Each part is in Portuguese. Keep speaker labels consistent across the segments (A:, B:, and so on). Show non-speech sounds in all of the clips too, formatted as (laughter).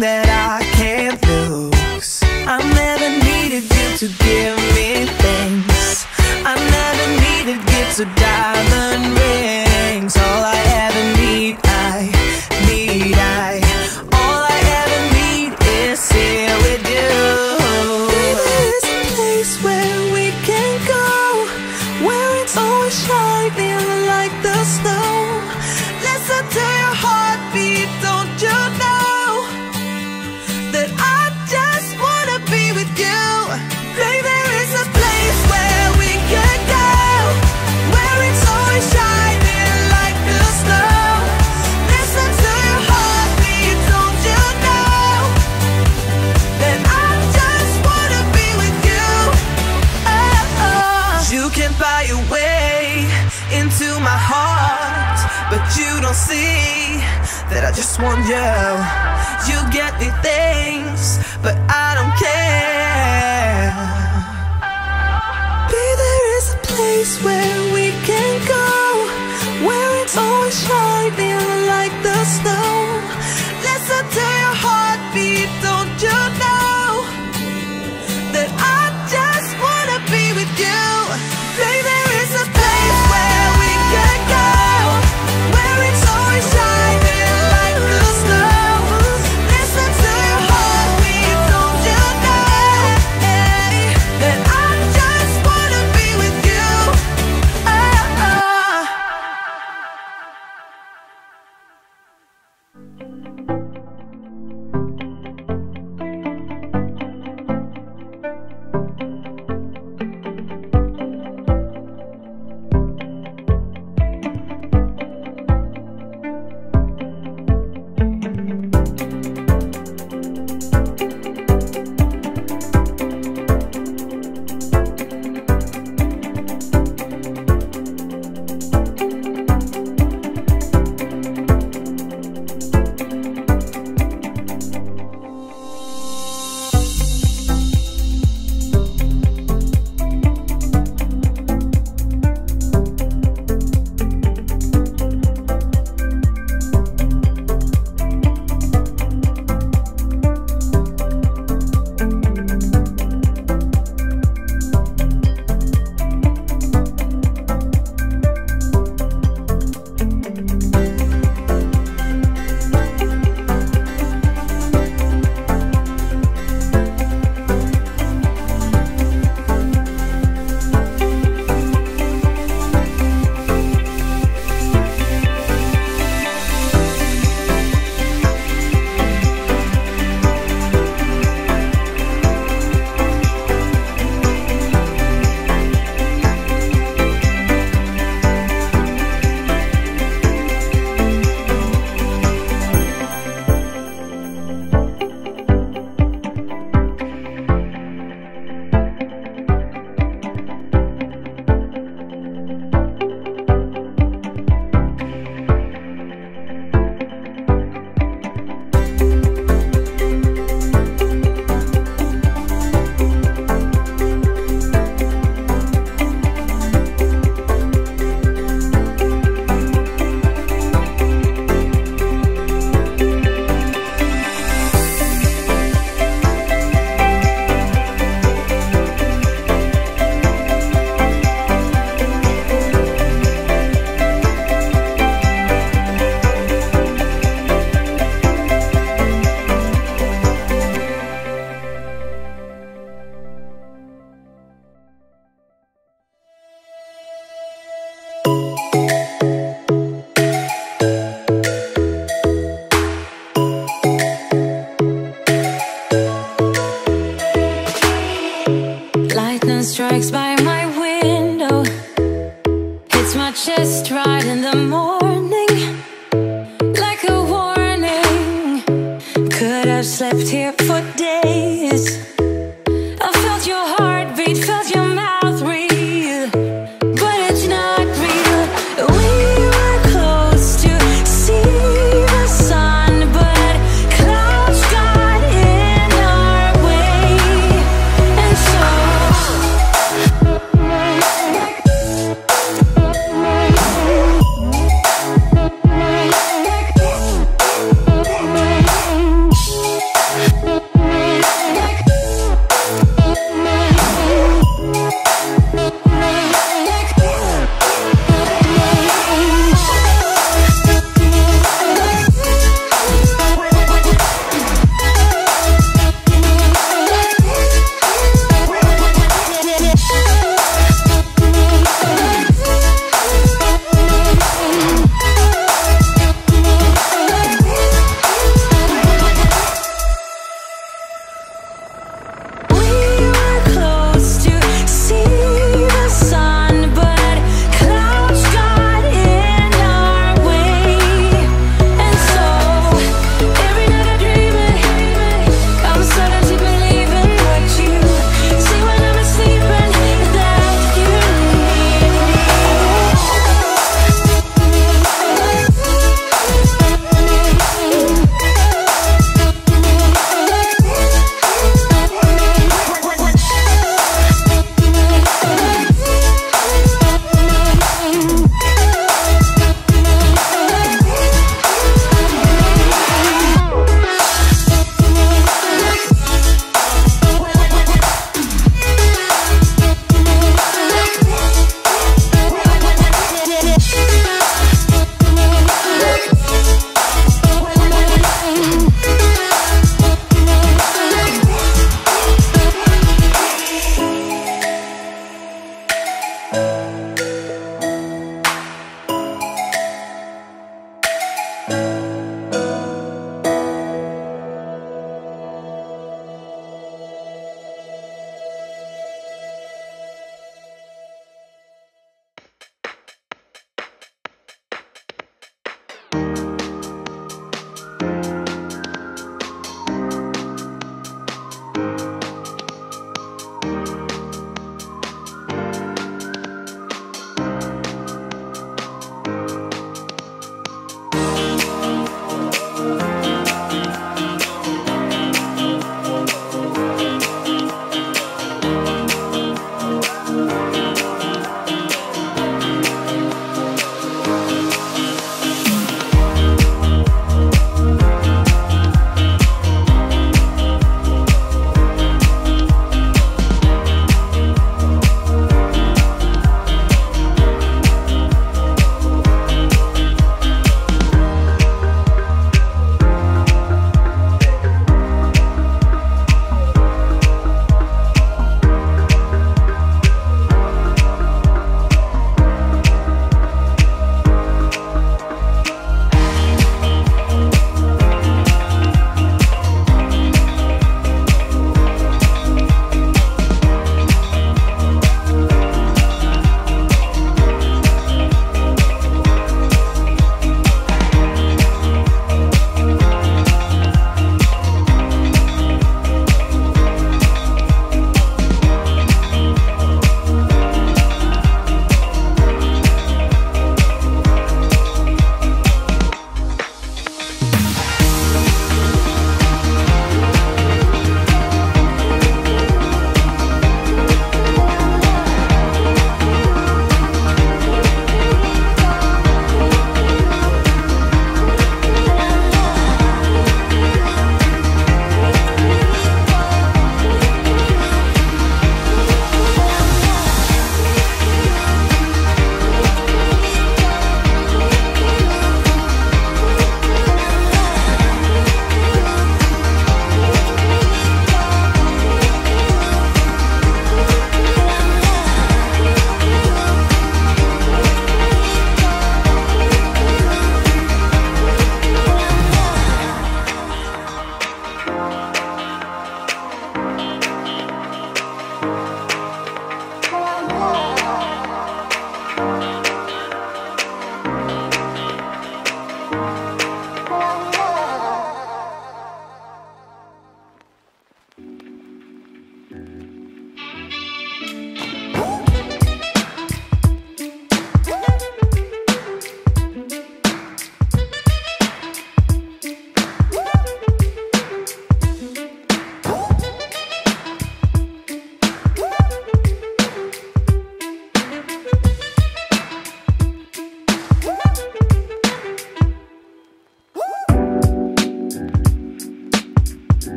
A: that I can't lose. I never needed you to give me things. I never needed you to die.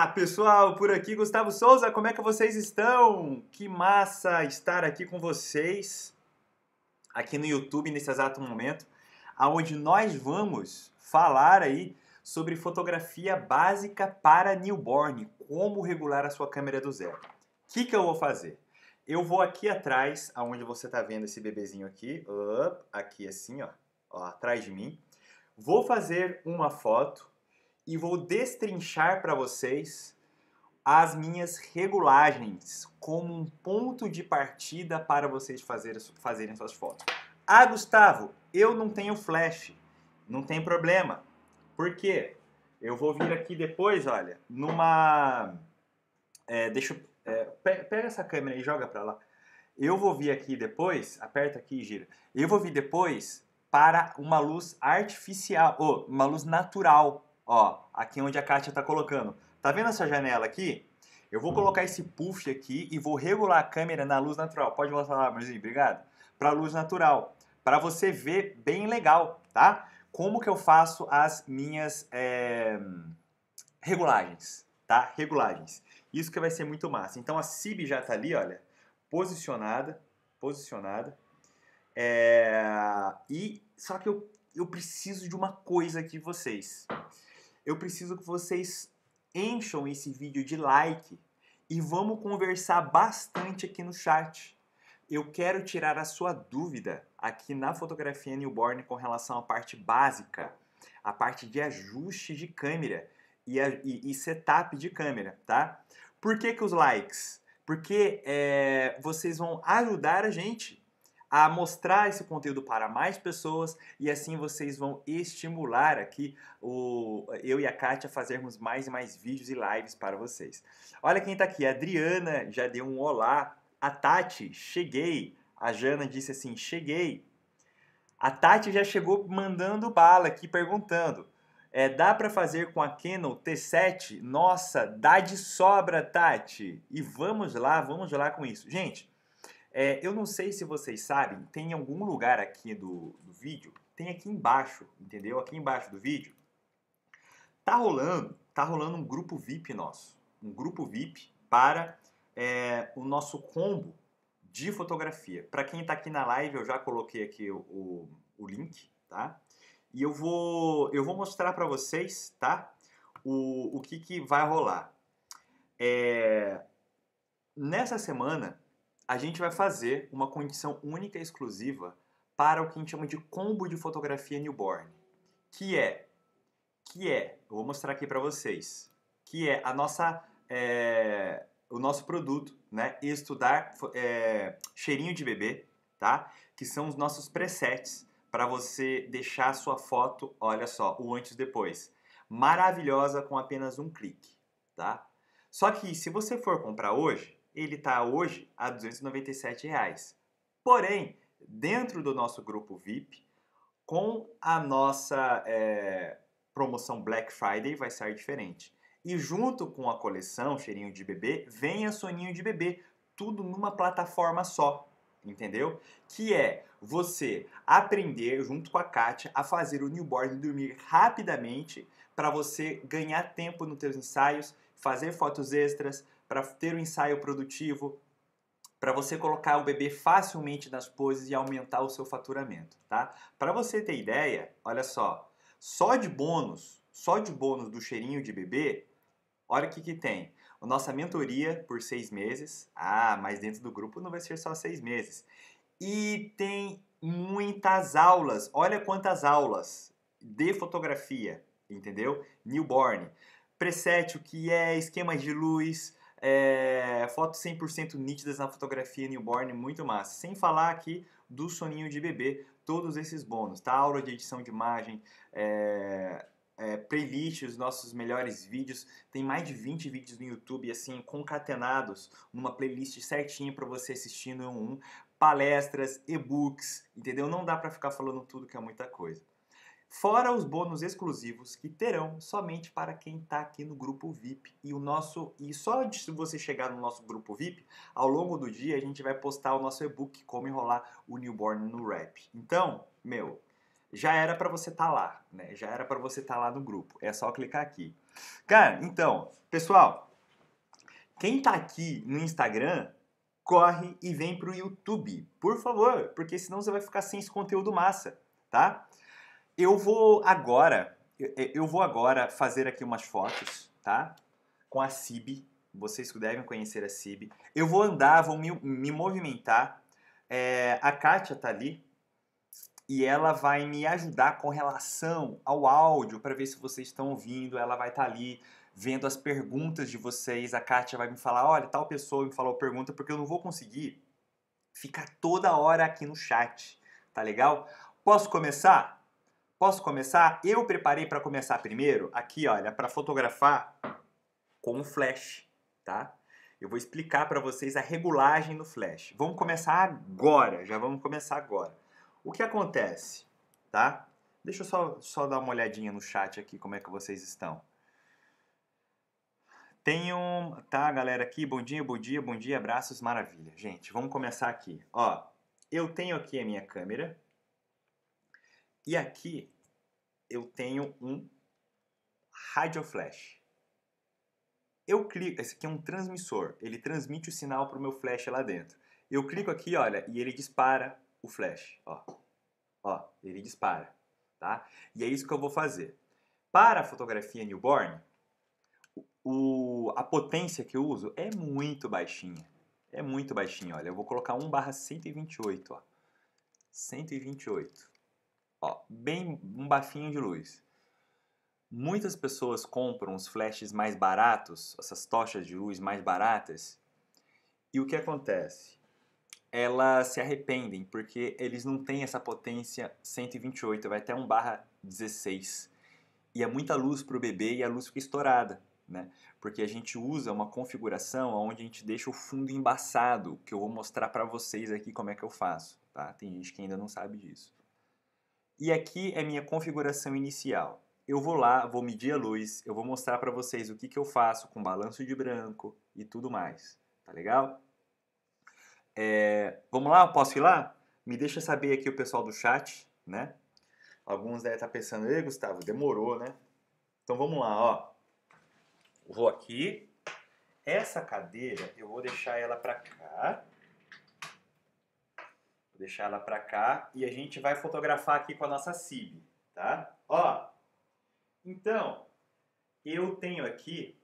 B: Olá, pessoal, por aqui Gustavo Souza, como é que vocês estão? Que massa estar aqui com vocês aqui no YouTube nesse exato momento, aonde nós vamos falar aí sobre fotografia básica para newborn, como regular a sua câmera do zero. O que, que eu vou fazer? Eu vou aqui atrás, aonde você está vendo esse bebezinho aqui, up, aqui assim, ó, ó, atrás de mim. Vou fazer uma foto e vou destrinchar para vocês as minhas regulagens como um ponto de partida para vocês fazerem, suas fotos. Ah, Gustavo, eu não tenho flash. Não tem problema. Por quê? Eu vou vir aqui depois, olha, numa... É, deixa eu... É, pega essa câmera e joga para lá. Eu vou vir aqui depois, aperta aqui e gira. Eu vou vir depois para uma luz artificial, ou uma luz natural, Ó, aqui é onde a Kátia está colocando. Tá vendo essa janela aqui? Eu vou colocar esse puff aqui e vou regular a câmera na luz natural. Pode voltar lá, Marzinho, obrigado. Para luz natural, para você ver bem legal, tá? Como que eu faço as minhas é, regulagens, tá? Regulagens. Isso que vai ser muito massa. Então a CIB já tá ali, olha, posicionada, posicionada. É, e só que eu, eu preciso de uma coisa aqui de vocês eu preciso que vocês encham esse vídeo de like e vamos conversar bastante aqui no chat. Eu quero tirar a sua dúvida aqui na fotografia newborn com relação à parte básica, a parte de ajuste de câmera e, a, e, e setup de câmera, tá? Por que, que os likes? Porque é, vocês vão ajudar a gente a mostrar esse conteúdo para mais pessoas e assim vocês vão estimular aqui o, eu e a Kátia a fazermos mais e mais vídeos e lives para vocês. Olha quem está aqui, a Adriana já deu um olá, a Tati, cheguei, a Jana disse assim, cheguei. A Tati já chegou mandando bala aqui, perguntando, é, dá para fazer com a Canon T7? Nossa, dá de sobra, Tati! E vamos lá, vamos lá com isso. Gente, é, eu não sei se vocês sabem, tem algum lugar aqui do, do vídeo, tem aqui embaixo, entendeu? Aqui embaixo do vídeo, tá rolando, tá rolando um grupo VIP nosso, um grupo VIP para é, o nosso combo de fotografia. Para quem está aqui na live, eu já coloquei aqui o, o, o, link, tá? E eu vou, eu vou mostrar para vocês, tá? O, o que, que vai rolar. É, nessa semana, a gente vai fazer uma condição única e exclusiva para o que a gente chama de combo de fotografia newborn, que é, que é, eu vou mostrar aqui para vocês, que é a nossa, é, o nosso produto, né, estudar é, cheirinho de bebê, tá? Que são os nossos presets para você deixar a sua foto, olha só, o antes e depois, maravilhosa com apenas um clique, tá? Só que se você for comprar hoje, ele está hoje a 297. Reais. Porém, dentro do nosso grupo VIP, com a nossa é, promoção Black Friday vai sair diferente. E junto com a coleção Cheirinho de Bebê, vem a Soninho de Bebê, tudo numa plataforma só, entendeu? Que é você aprender junto com a Kátia a fazer o newborn dormir rapidamente para você ganhar tempo nos seus ensaios, fazer fotos extras, para ter um ensaio produtivo, para você colocar o bebê facilmente nas poses e aumentar o seu faturamento, tá? Para você ter ideia, olha só, só de bônus, só de bônus do cheirinho de bebê, olha o que, que tem. A nossa mentoria por seis meses, ah, mas dentro do grupo não vai ser só seis meses. E tem muitas aulas, olha quantas aulas de fotografia, entendeu? Newborn, preset, o que é, esquemas de luz, é, fotos 100% nítidas na fotografia newborn, muito massa. Sem falar aqui do soninho de bebê, todos esses bônus, tá? Aula de edição de imagem, é, é, playlist, os nossos melhores vídeos. Tem mais de 20 vídeos no YouTube, assim, concatenados numa playlist certinha para você assistir no um, palestras, e-books, entendeu? Não dá para ficar falando tudo que é muita coisa fora os bônus exclusivos que terão somente para quem está aqui no grupo VIP. E o nosso e só se você chegar no nosso grupo VIP, ao longo do dia a gente vai postar o nosso e-book como enrolar o newborn no rap. Então, meu, já era para você estar tá lá, né? Já era para você estar tá lá no grupo. É só clicar aqui. Cara, então, pessoal, quem tá aqui no Instagram, corre e vem pro YouTube, por favor, porque senão você vai ficar sem esse conteúdo massa, tá? Eu vou agora, é, eu vou agora fazer aqui umas fotos, tá? Com a CIB. Vocês que devem conhecer a CIB. Eu vou andar, vou me, me movimentar. É, a Kátia tá ali e ela vai me ajudar com relação ao áudio para ver se vocês estão ouvindo. Ela vai estar tá ali vendo as perguntas de vocês. A Kátia vai me falar: olha, tal pessoa me falou pergunta, porque eu não vou conseguir ficar toda hora aqui no chat. Tá legal? Posso começar? Posso começar? Eu preparei para começar primeiro, aqui, olha, para fotografar com o flash, tá? Eu vou explicar para vocês a regulagem do flash. Vamos começar agora, já vamos começar agora. O que acontece, tá? Deixa eu só, só dar uma olhadinha no chat aqui, como é que vocês estão. Tem um, tá, galera aqui, bom dia, bom dia, bom dia, abraços, maravilha. Gente, vamos começar aqui. Ó, eu tenho aqui a minha câmera, e aqui eu tenho um radio flash. Eu clico, esse aqui é um transmissor, ele transmite o sinal para o meu flash lá dentro. Eu clico aqui, olha, e ele dispara o flash, ó. Ó, ele dispara, tá? E é isso que eu vou fazer. Para a fotografia newborn, o, a potência que eu uso é muito baixinha. É muito baixinha, olha. Eu vou colocar 1 barra 128, ó. 128 ó, bem um bafinho de luz. Muitas pessoas compram os flashes mais baratos, essas tochas de luz mais baratas, e o que acontece? Elas se arrependem porque eles não têm essa potência 128, vai até 1/16. E é muita luz para o bebê e a luz fica estourada. Né? Porque a gente usa uma configuração onde a gente deixa o fundo embaçado, que eu vou mostrar para vocês aqui como é que eu faço, tá? Tem gente que ainda não sabe disso. E aqui é minha configuração inicial. Eu vou lá, vou medir a luz, eu vou mostrar para vocês o que, que eu faço com balanço de branco e tudo mais. Tá legal? É, vamos lá? Posso ir lá? Me deixa saber aqui o pessoal do chat, né? Alguns devem estar tá pensando, ei Gustavo, demorou, né? Então vamos lá, ó. Vou aqui. Essa cadeira eu vou deixar ela para cá deixar ela para cá e a gente vai fotografar aqui com a nossa CIB, tá? Ó, então, eu tenho aqui,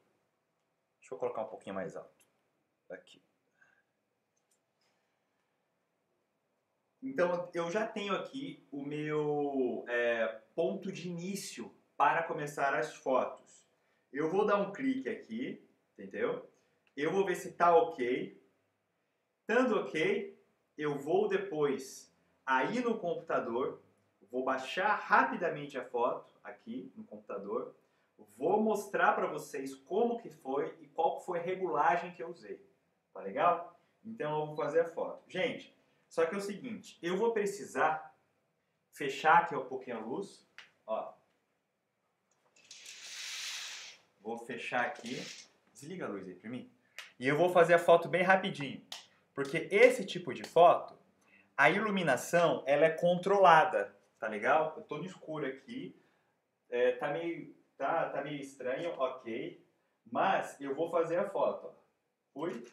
B: deixa eu colocar um pouquinho mais alto, aqui. Então, eu já tenho aqui o meu é, ponto de início para começar as fotos. Eu vou dar um clique aqui, entendeu? Eu vou ver se tá ok. Estando ok, eu vou depois aí no computador, vou baixar rapidamente a foto aqui no computador, vou mostrar para vocês como que foi e qual foi a regulagem que eu usei. Tá legal? Então eu vou fazer a foto. Gente, só que é o seguinte, eu vou precisar fechar aqui um pouquinho a luz, ó. Vou fechar aqui. Desliga a luz aí para mim. E eu vou fazer a foto bem rapidinho. Porque esse tipo de foto, a iluminação, ela é controlada, tá legal? Eu tô no escuro aqui, é, tá, meio, tá, tá meio estranho, ok. Mas eu vou fazer a foto, ó. Fui.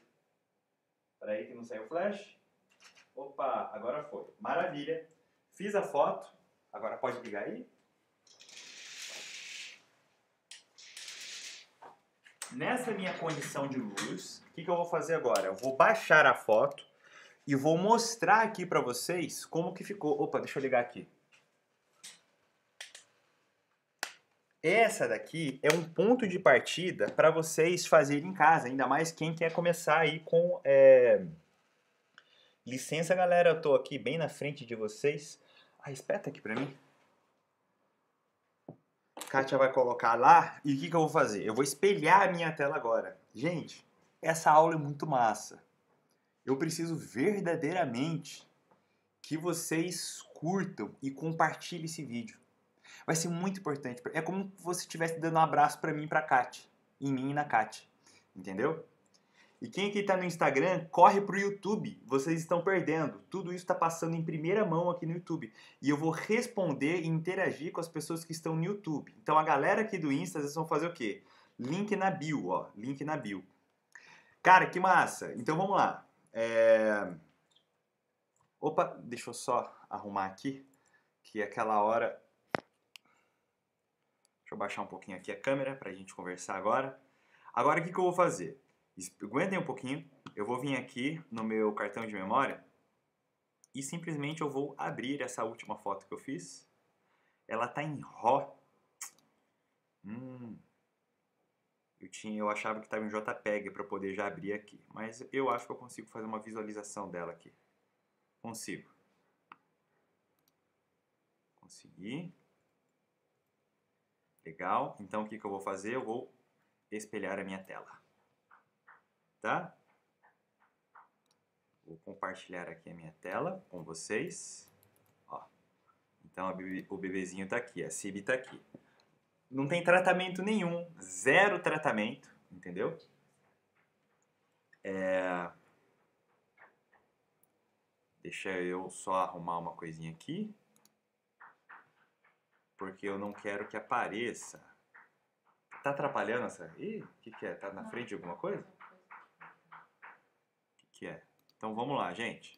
B: Peraí que não saiu o flash. Opa, agora foi. Maravilha. Fiz a foto. Agora pode ligar aí. nessa minha condição de luz, o que, que eu vou fazer agora? Eu vou baixar a foto e vou mostrar aqui para vocês como que ficou. Opa, deixa eu ligar aqui. Essa daqui é um ponto de partida para vocês fazerem em casa, ainda mais quem quer começar aí com... É... Licença, galera, eu tô aqui bem na frente de vocês. Ah, espeta aqui para mim. Kátia vai colocar lá e o que, que eu vou fazer? Eu vou espelhar a minha tela agora. Gente, essa aula é muito massa. Eu preciso verdadeiramente que vocês curtam e compartilhem esse vídeo. Vai ser muito importante. É como se você estivesse dando um abraço para mim e para Kátia. Em mim e na Kátia. Entendeu? E quem aqui está no Instagram, corre para o YouTube. Vocês estão perdendo. Tudo isso está passando em primeira mão aqui no YouTube. E eu vou responder e interagir com as pessoas que estão no YouTube. Então a galera aqui do Insta, vocês vão fazer o quê? Link na bio, ó. Link na bio. Cara, que massa. Então vamos lá. É... Opa, deixa eu só arrumar aqui. Que aquela hora Deixa eu baixar um pouquinho aqui a câmera para a gente conversar agora. Agora o que, que eu vou fazer? Aguentem um pouquinho, eu vou vir aqui no meu cartão de memória e simplesmente eu vou abrir essa última foto que eu fiz. Ela está em RAW. Hum. Eu, tinha, eu achava que estava em JPEG para poder já abrir aqui, mas eu acho que eu consigo fazer uma visualização dela aqui. Consigo. Consegui. Legal. Então o que, que eu vou fazer? Eu vou espelhar a minha tela tá? Vou compartilhar aqui a minha tela com vocês. Ó. Então o bebezinho está aqui, a Cib está aqui. Não tem tratamento nenhum, zero tratamento, entendeu? É... Deixa eu só arrumar uma coisinha aqui. Porque eu não quero que apareça. Tá atrapalhando essa? Ih, o que, que é? Tá na frente de alguma coisa? que é. Então vamos lá, gente.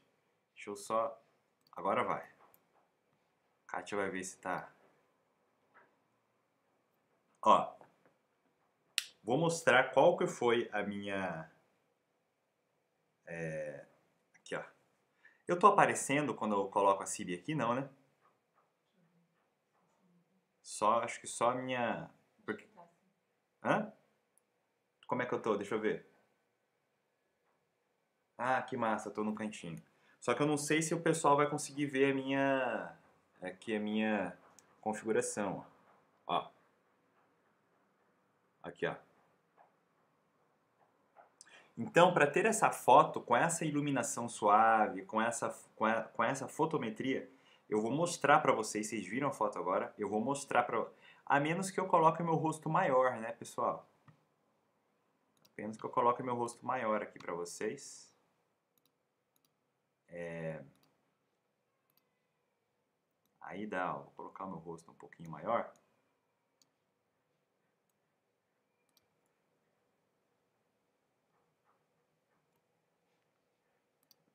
B: Deixa eu só... Agora vai. A Kátia vai ver se tá... Ó. Vou mostrar qual que foi a minha... É... Aqui, ó. Eu tô aparecendo quando eu coloco a Siri aqui, não, né? Só, acho que só a minha... Porque... Hã? Como é que eu tô? Deixa eu ver. Ah, que massa, tô no cantinho. Só que eu não sei se o pessoal vai conseguir ver a minha aqui a minha configuração, ó. Aqui, ó. Então, para ter essa foto com essa iluminação suave, com essa, com, a, com essa fotometria, eu vou mostrar para vocês, vocês viram a foto agora, eu vou mostrar para... A menos que eu coloque meu rosto maior, né, pessoal? Apenas que eu coloque meu rosto maior aqui para vocês. É... Aí dá, ó, vou colocar meu rosto um pouquinho maior.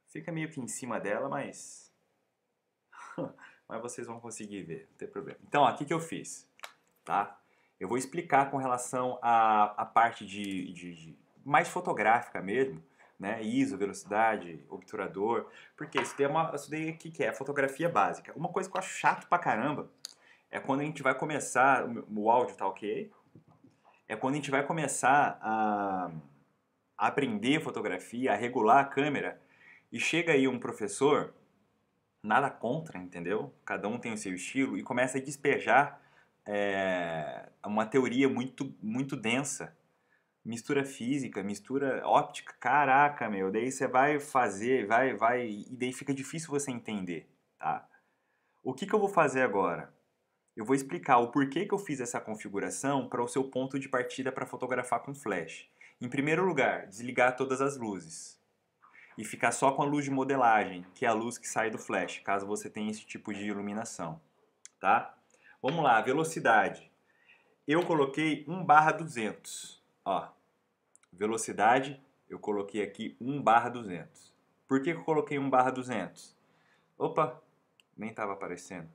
B: Fica meio que em cima dela, mas... (laughs) mas vocês vão conseguir ver, não tem problema. Então, o que, que eu fiz? Tá? Eu vou explicar com relação à, parte de, de, de mais fotográfica mesmo, né? ISO, velocidade, obturador, porque isso daí, é uma, isso é que, que é fotografia básica. Uma coisa que eu acho chato pra caramba é quando a gente vai começar, o áudio tá ok, é quando a gente vai começar a, a aprender fotografia, a regular a câmera, e chega aí um professor, nada contra, entendeu? Cada um tem o seu estilo, e começa a despejar é, uma teoria muito, muito densa, mistura física, mistura óptica, caraca, meu, daí você vai fazer, vai, vai, e daí fica difícil você entender, tá? O que, que eu vou fazer agora? Eu vou explicar o porquê que eu fiz essa configuração para o seu ponto de partida para fotografar com flash. Em primeiro lugar, desligar todas as luzes e ficar só com a luz de modelagem, que é a luz que sai do flash, caso você tenha esse tipo de iluminação, tá? Vamos lá, velocidade. Eu coloquei 1 barra 200. Ó, velocidade, eu coloquei aqui 1 barra 200. Por que eu coloquei 1 barra 200? Opa, nem estava aparecendo.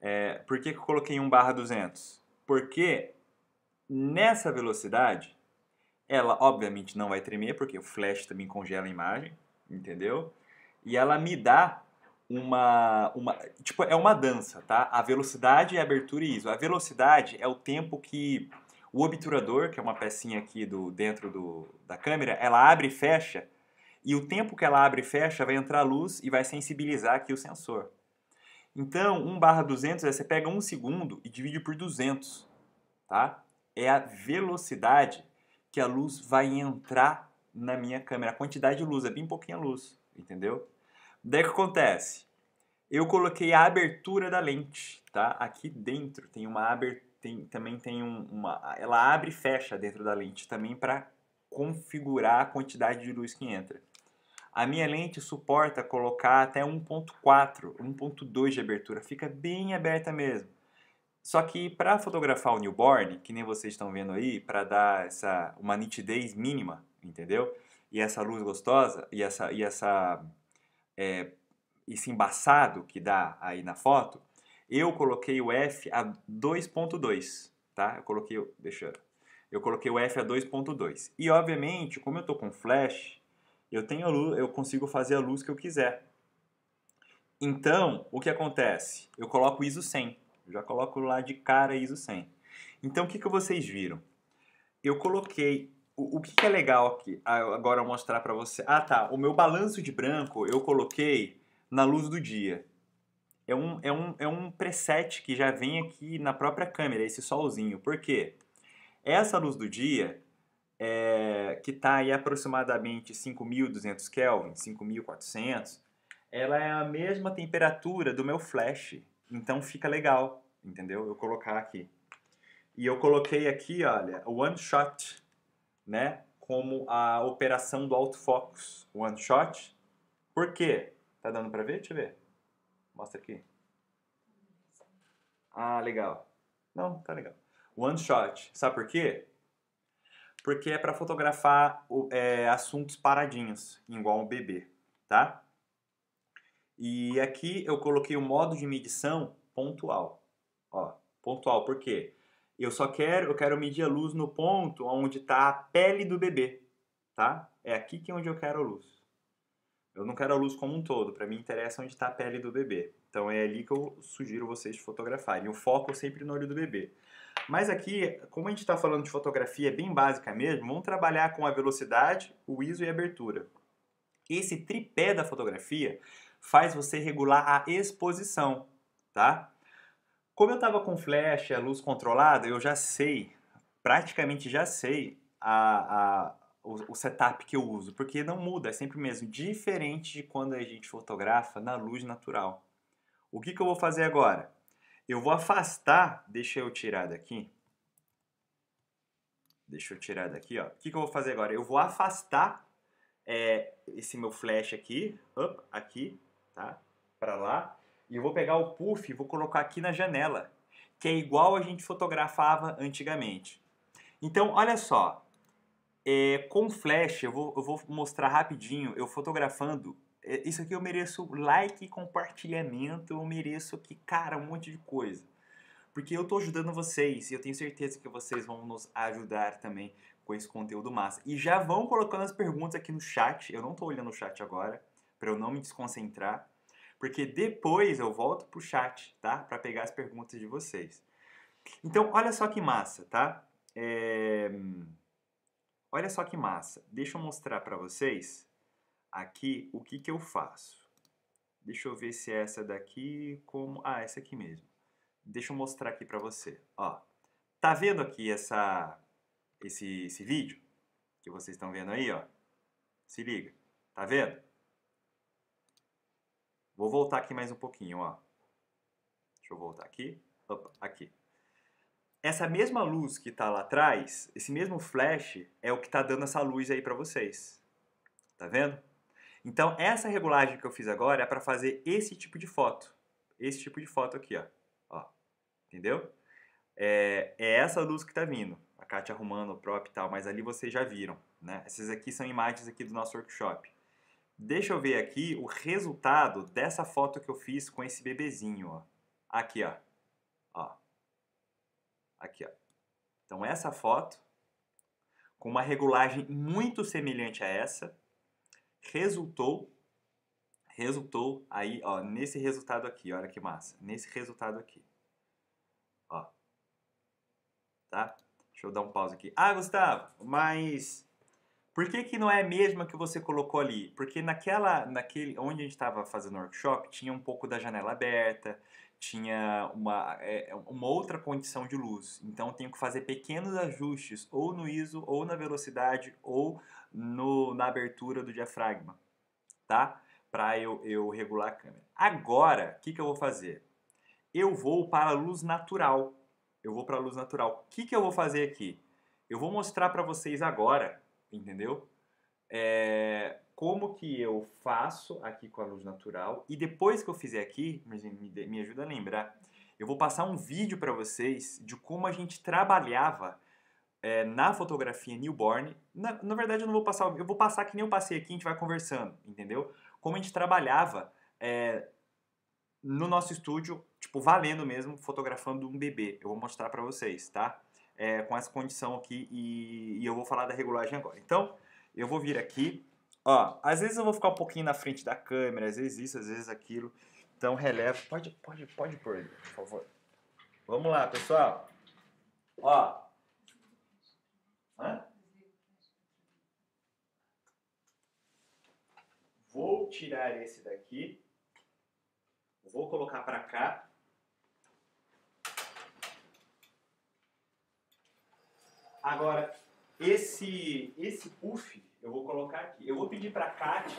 B: É, por que eu coloquei 1 barra 200? Porque nessa velocidade, ela obviamente não vai tremer, porque o flash também congela a imagem, entendeu? E ela me dá uma, uma... Tipo, é uma dança, tá? A velocidade é a abertura e ISO. A velocidade é o tempo que o obturador, que é uma pecinha aqui do, dentro do, da câmera, ela abre e fecha. E o tempo que ela abre e fecha vai entrar luz e vai sensibilizar aqui o sensor. Então, 1 barra 200, você pega 1 segundo e divide por 200, tá? É a velocidade que a luz vai entrar na minha câmera. A quantidade de luz, é bem pouquinha luz, entendeu? Daí que acontece? Eu coloquei a abertura da lente, tá? Aqui dentro tem uma abertura tem, também tem um, uma. Ela abre e fecha dentro da lente também para configurar a quantidade de luz que entra. A minha lente suporta colocar até 1.4, 1.2 de abertura, fica bem aberta mesmo. Só que para fotografar o newborn, que nem vocês estão vendo aí, para dar essa uma nitidez mínima, entendeu? E essa luz gostosa e essa e essa é, esse embaçado que dá aí na foto, eu coloquei o F a 2.2, tá? Eu coloquei, deixa eu, eu coloquei o F a 2.2. E obviamente, como eu estou com flash, eu tenho luz, eu consigo fazer a luz que eu quiser. Então, o que acontece? Eu coloco ISO 100. já coloco lá de cara ISO 100. Então, o que, que vocês viram? Eu coloquei o que, que, é legal aqui, agora mostrar para você? Ah, tá. O meu balanço de branco eu coloquei na luz do dia é um, é, um, é um preset que já vem aqui na própria câmera, esse solzinho. Por quê? Essa luz do dia, é, que está aí aproximadamente 5.200 Kelvin, 5.400, ela é a mesma temperatura do meu flash. Então fica legal, entendeu? Eu colocar aqui. E eu coloquei aqui, olha, one shot, né? Como a operação do autofocus. One shot. Por quê? Tá dando para ver? Deixa eu ver. Mostra aqui. Ah, legal. Não, tá legal. One shot. Sabe por quê? Porque é para fotografar é, assuntos paradinhos, igual um bebê, tá? E aqui eu coloquei o modo de medição pontual. Ó, pontual, por quê? Eu só quero, eu quero medir a luz no ponto onde está a pele do bebê, tá? É aqui que é onde eu quero a luz. Eu não quero a luz como um todo, para mim interessa onde está a pele do bebê. Então é ali que eu sugiro vocês fotografarem. O foco é sempre no olho do bebê. Mas aqui, como a gente está falando de fotografia bem básica mesmo, vamos trabalhar com a velocidade, o ISO e a abertura. Esse tripé da fotografia faz você regular a exposição, tá? Como eu estava com flash, a luz controlada, eu já sei, praticamente já sei a, a o, o, setup que eu uso, porque não muda, é sempre o mesmo, diferente de quando a gente fotografa na luz natural. O que, que eu vou fazer agora? Eu vou afastar, deixa eu tirar daqui, deixa eu tirar daqui, ó. O que, que eu vou fazer agora? Eu vou afastar é, esse meu flash aqui, up, aqui, tá? Para lá. E eu vou pegar o puff e vou colocar aqui na janela, que é igual a gente fotografava antigamente. Então, olha só, é, com flash, eu vou, eu vou mostrar rapidinho, eu fotografando. É, isso aqui eu mereço like, compartilhamento, eu mereço que cara, um monte de coisa. Porque eu tô ajudando vocês e eu tenho certeza que vocês vão nos ajudar também com esse conteúdo massa. E já vão colocando as perguntas aqui no chat, eu não tô olhando o chat agora, para eu não me desconcentrar, porque depois eu volto pro chat, tá? Para pegar as perguntas de vocês. Então, olha só que massa, tá? É... Olha só que massa. Deixa eu mostrar para vocês aqui o que, que eu faço. Deixa eu ver se é essa daqui como... Ah, essa aqui mesmo. Deixa eu mostrar aqui para você. Ó, tá vendo aqui essa, esse, esse vídeo que vocês estão vendo aí? Ó? Se liga. Tá vendo? Vou voltar aqui mais um pouquinho. Ó. Deixa eu voltar aqui. Opa, aqui essa mesma luz que está lá atrás, esse mesmo flash, é o que está dando essa luz aí para vocês. Tá vendo? Então, essa regulagem que eu fiz agora é para fazer esse tipo de foto. Esse tipo de foto aqui, ó. ó entendeu? É, é essa luz que está vindo. A Kátia arrumando o prop e tal, mas ali vocês já viram. Né? Essas aqui são imagens aqui do nosso workshop. Deixa eu ver aqui o resultado dessa foto que eu fiz com esse bebezinho. Ó. Aqui, ó. ó. Aqui, ó. Então essa foto, com uma regulagem muito semelhante a essa, resultou resultou aí, ó, nesse resultado aqui, olha que massa, nesse resultado aqui. Ó. Tá? Deixa eu dar um pause aqui. Ah, Gustavo, mas por que, que não é a mesma que você colocou ali? Porque naquela, naquele, onde a gente estava fazendo o workshop, tinha um pouco da janela aberta, tinha uma, é, uma outra condição de luz. Então tenho que fazer pequenos ajustes ou no ISO, ou na velocidade, ou no, na abertura do diafragma, tá? Para eu, eu regular a câmera. Agora, o que, que eu vou fazer? Eu vou para a luz natural. Eu vou para a luz natural. O que, que eu vou fazer aqui? Eu vou mostrar para vocês agora entendeu? É, como que eu faço aqui com a luz natural e depois que eu fizer aqui, me, me ajuda a lembrar, eu vou passar um vídeo para vocês de como a gente trabalhava é, na fotografia newborn. Na, na, verdade, eu não vou passar, eu vou passar que nem eu passei aqui, a gente vai conversando, entendeu? Como a gente trabalhava é, no nosso estúdio, tipo, valendo mesmo, fotografando um bebê. Eu vou mostrar para vocês, tá? é, com essa condição aqui e, e eu vou falar da regulagem agora. Então, eu vou vir aqui, ó, às vezes eu vou ficar um pouquinho na frente da câmera, às vezes isso, às vezes aquilo. Então, relevo. Pode, pode, pode pôr, por favor. Vamos lá, pessoal. Ó. Hã? Vou tirar esse daqui. Vou colocar para cá. Agora, esse, esse puff eu vou colocar aqui. Eu vou pedir para a Kátia.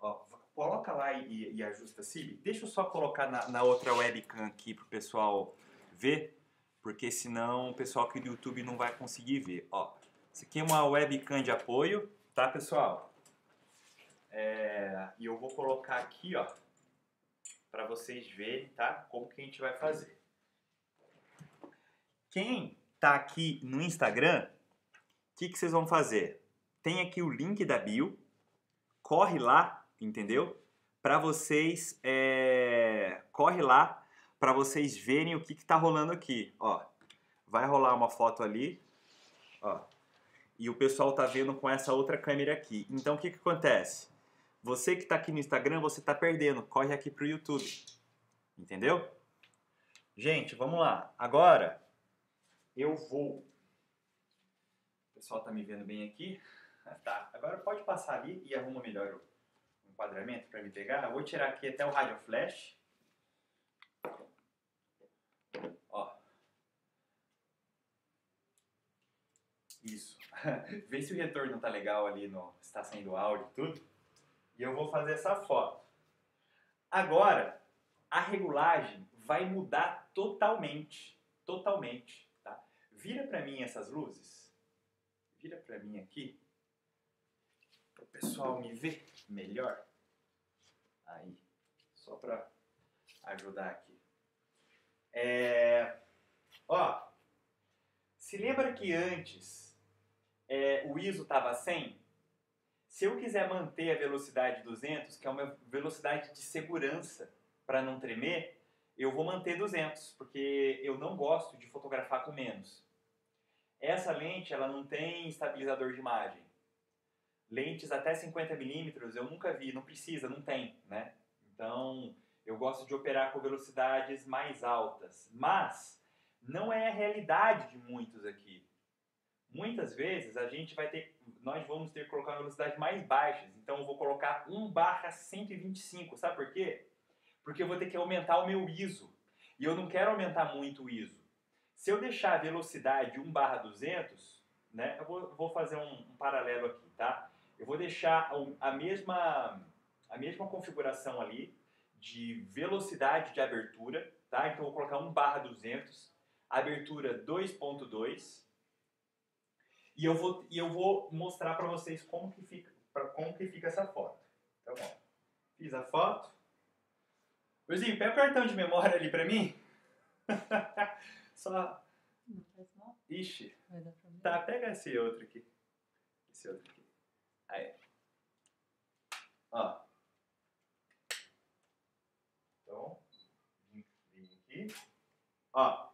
B: Ó, coloca lá e, e ajusta, Cib. Deixa eu só colocar na, na outra webcam aqui para o pessoal ver, porque senão o pessoal aqui do YouTube não vai conseguir ver. Ó, isso aqui é uma webcam de apoio, tá, pessoal? É, e eu vou colocar aqui, ó, para vocês verem, tá? Como que a gente vai fazer. Quem tá aqui no Instagram, o que, que vocês vão fazer? Tem aqui o link da bio, corre lá, entendeu? Para vocês, é... corre lá para vocês verem o que está rolando aqui. Ó, vai rolar uma foto ali, ó, e o pessoal tá vendo com essa outra câmera aqui. Então o que, que acontece? Você que está aqui no Instagram, você está perdendo. Corre aqui pro YouTube, entendeu? Gente, vamos lá. Agora eu vou. O pessoal está me vendo bem aqui? Ah, tá, agora pode passar ali e arruma melhor o enquadramento para me pegar. Eu vou tirar aqui até o rádio flash. Ó. Isso. (laughs) Vê se o retorno tá legal ali no... está saindo áudio e tudo. E eu vou fazer essa foto. Agora, a regulagem vai mudar totalmente. Totalmente vira para mim essas luzes. Vira para mim aqui. Para o pessoal me ver melhor. Aí, só para ajudar aqui. É, ó, se lembra que antes é, o ISO estava 100? Se eu quiser manter a velocidade 200, que é uma velocidade de segurança para não tremer, eu vou manter 200, porque eu não gosto de fotografar com menos. Essa lente ela não tem estabilizador de imagem. Lentes até 50 milímetros eu nunca vi, não precisa, não tem, né? Então eu gosto de operar com velocidades mais altas, mas não é a realidade de muitos aqui. Muitas vezes a gente vai ter, nós vamos ter que colocar velocidades mais baixas. Então eu vou colocar 1 barra 125, sabe por quê? Porque eu vou ter que aumentar o meu ISO. E eu não quero aumentar muito o ISO. Se eu deixar a velocidade 1 barra 200, né, eu vou, vou fazer um, um, paralelo aqui, tá? Eu vou deixar a, a, mesma, a mesma configuração ali de velocidade de abertura, tá? Então eu vou colocar 1 barra 200, abertura 2.2, e eu vou, e eu vou mostrar para vocês como que, fica, pra, como que fica essa foto. Então, ó, fiz a foto. Luizinho, pega o cartão de memória ali para mim. (laughs) Só. Não faz mal. Ixi. Vai dar Tá, pega esse outro aqui. Esse outro aqui. Aí. Ó. Então, vim aqui. Ó.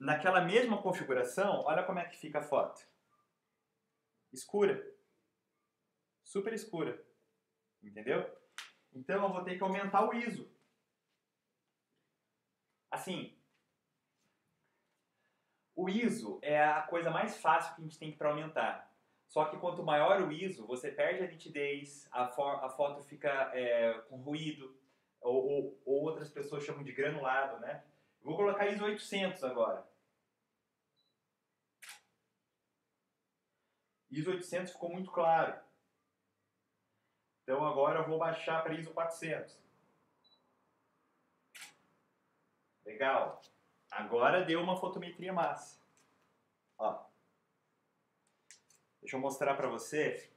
B: Naquela mesma configuração, olha como é que fica a foto. Escura. Super escura. Entendeu? Então eu vou ter que aumentar o ISO. Assim, o ISO é a coisa mais fácil que a gente tem para aumentar. Só que quanto maior o ISO, você perde a nitidez, a, a foto fica é, com ruído, ou, ou, ou, outras pessoas chamam de granulado, né? Vou colocar ISO 800 agora. ISO 800 ficou muito claro. Então agora eu vou baixar para ISO 400. Legal. Agora deu uma fotometria massa. Ó. Deixa eu mostrar para você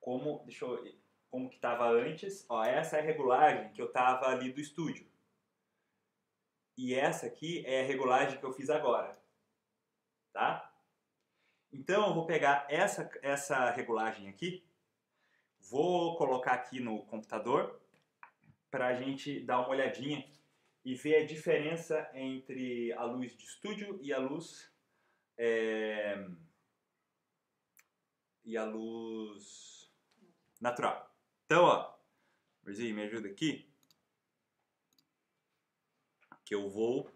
B: como, deixa eu, como que tava antes. Ó, essa é a regulagem que eu tava ali do estúdio. E essa aqui é a regulagem que eu fiz agora. Tá? Então eu vou pegar essa, essa regulagem aqui, vou colocar aqui no computador para a gente dar uma olhadinha e ver a diferença entre a luz de estúdio e a luz é, e a luz natural. Então, ó, Brasil, me ajuda aqui que eu vou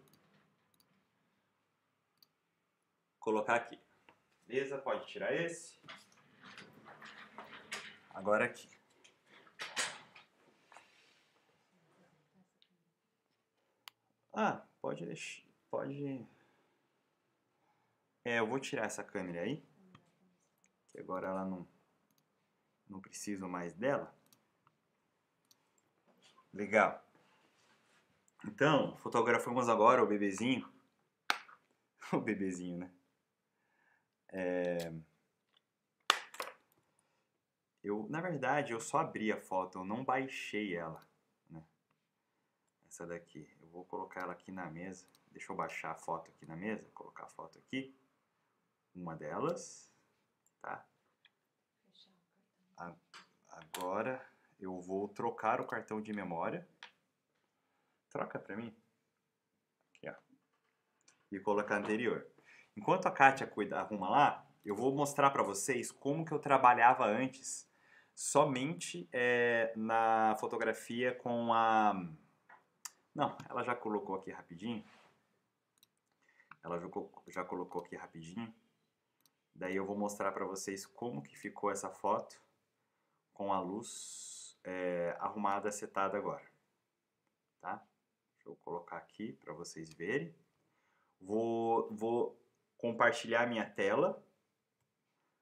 B: colocar aqui. Beleza? Pode tirar esse. Agora aqui. Ah, pode deixar. Pode. É, eu vou tirar essa câmera aí. Que agora ela não. Não preciso mais dela. Legal. Então, fotografamos agora o bebezinho. (laughs) O bebezinho, né? É... Eu, na verdade, eu só abri a foto, eu não baixei ela essa daqui. Eu vou colocar ela aqui na mesa. Deixa eu baixar a foto aqui na mesa, colocar a foto aqui. Uma delas, tá? Agora eu vou trocar o cartão de memória. Troca para mim. Aqui, ó. E colocar anterior. Enquanto a Kátia cuida, arruma lá, eu vou mostrar para vocês como que eu trabalhava antes somente é, na fotografia com a não, ela já colocou aqui rapidinho. Ela já colocou aqui rapidinho. Daí eu vou mostrar para vocês como que ficou essa foto com a luz é, arrumada, setada agora. Tá? Deixa eu colocar aqui para vocês verem. Vou, vou compartilhar minha tela.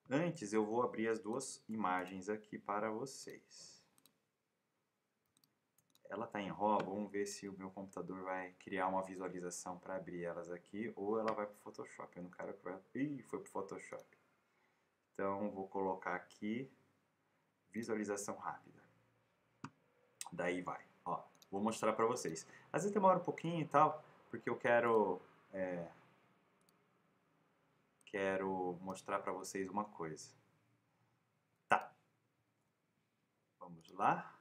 B: Antes eu vou abrir as duas imagens aqui para vocês ela está em RAW, vamos ver se o meu computador vai criar uma visualização para abrir elas aqui, ou ela vai para o Photoshop, eu não quero que vai... Ih, foi para o Photoshop. Então, vou colocar aqui, visualização rápida. Daí vai, ó, vou mostrar para vocês. Às vezes demora um pouquinho e tal, porque eu quero... É... Quero mostrar para vocês uma coisa. Tá. Vamos lá.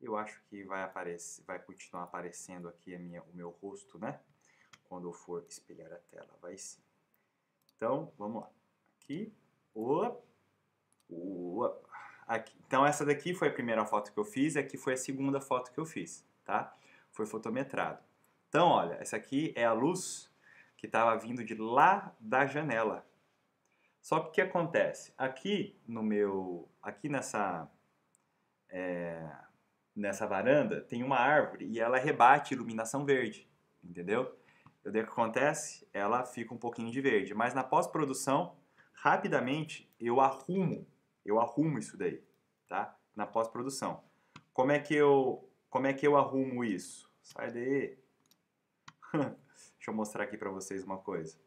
B: Eu acho que vai aparecer, vai continuar aparecendo aqui a minha, o meu rosto, né? Quando eu for espelhar a tela, vai sim. Então, vamos lá. Aqui, opa, opa. Aqui. Então essa daqui foi a primeira foto que eu fiz, aqui foi a segunda foto que eu fiz, tá? Foi fotometrado. Então, olha, essa aqui é a luz que estava vindo de lá da janela. Só que o que acontece? Aqui no meu, aqui nessa, é, nessa varanda tem uma árvore e ela rebate iluminação verde, entendeu? O que acontece? Ela fica um pouquinho de verde, mas na pós-produção, rapidamente eu arrumo, eu arrumo isso daí, tá? Na pós-produção. Como é que eu, como é que eu arrumo isso? Sai daí. (laughs) Deixa eu mostrar aqui para vocês uma coisa.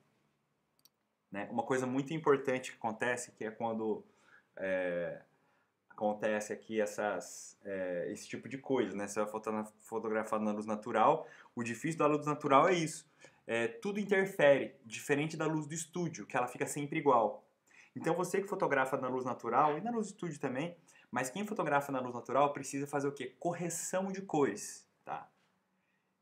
B: Né? Uma coisa muito importante que acontece que é quando é, acontece aqui essas, é, esse tipo de coisa, né? Você vai fotografar na luz natural. O difícil da luz natural é isso. É, tudo interfere, diferente da luz do estúdio, que ela fica sempre igual. Então você que fotografa na luz natural e na luz do estúdio também, mas quem fotografa na luz natural precisa fazer o quê? Correção de cores, tá?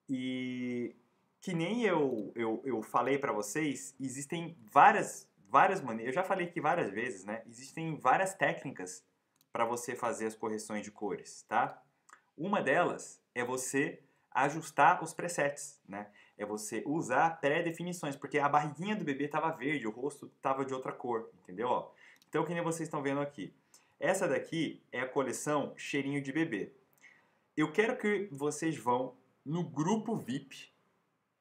B: E que nem eu eu, eu falei para vocês, existem várias várias maneiras. Eu já falei aqui várias vezes, né? Existem várias técnicas para você fazer as correções de cores, tá? Uma delas é você ajustar os presets, né? É você usar pré-definições, porque a barriguinha do bebê estava verde, o rosto estava de outra cor, entendeu? Então então, que nem vocês estão vendo aqui. Essa daqui é a coleção Cheirinho de Bebê. Eu quero que vocês vão no grupo VIP,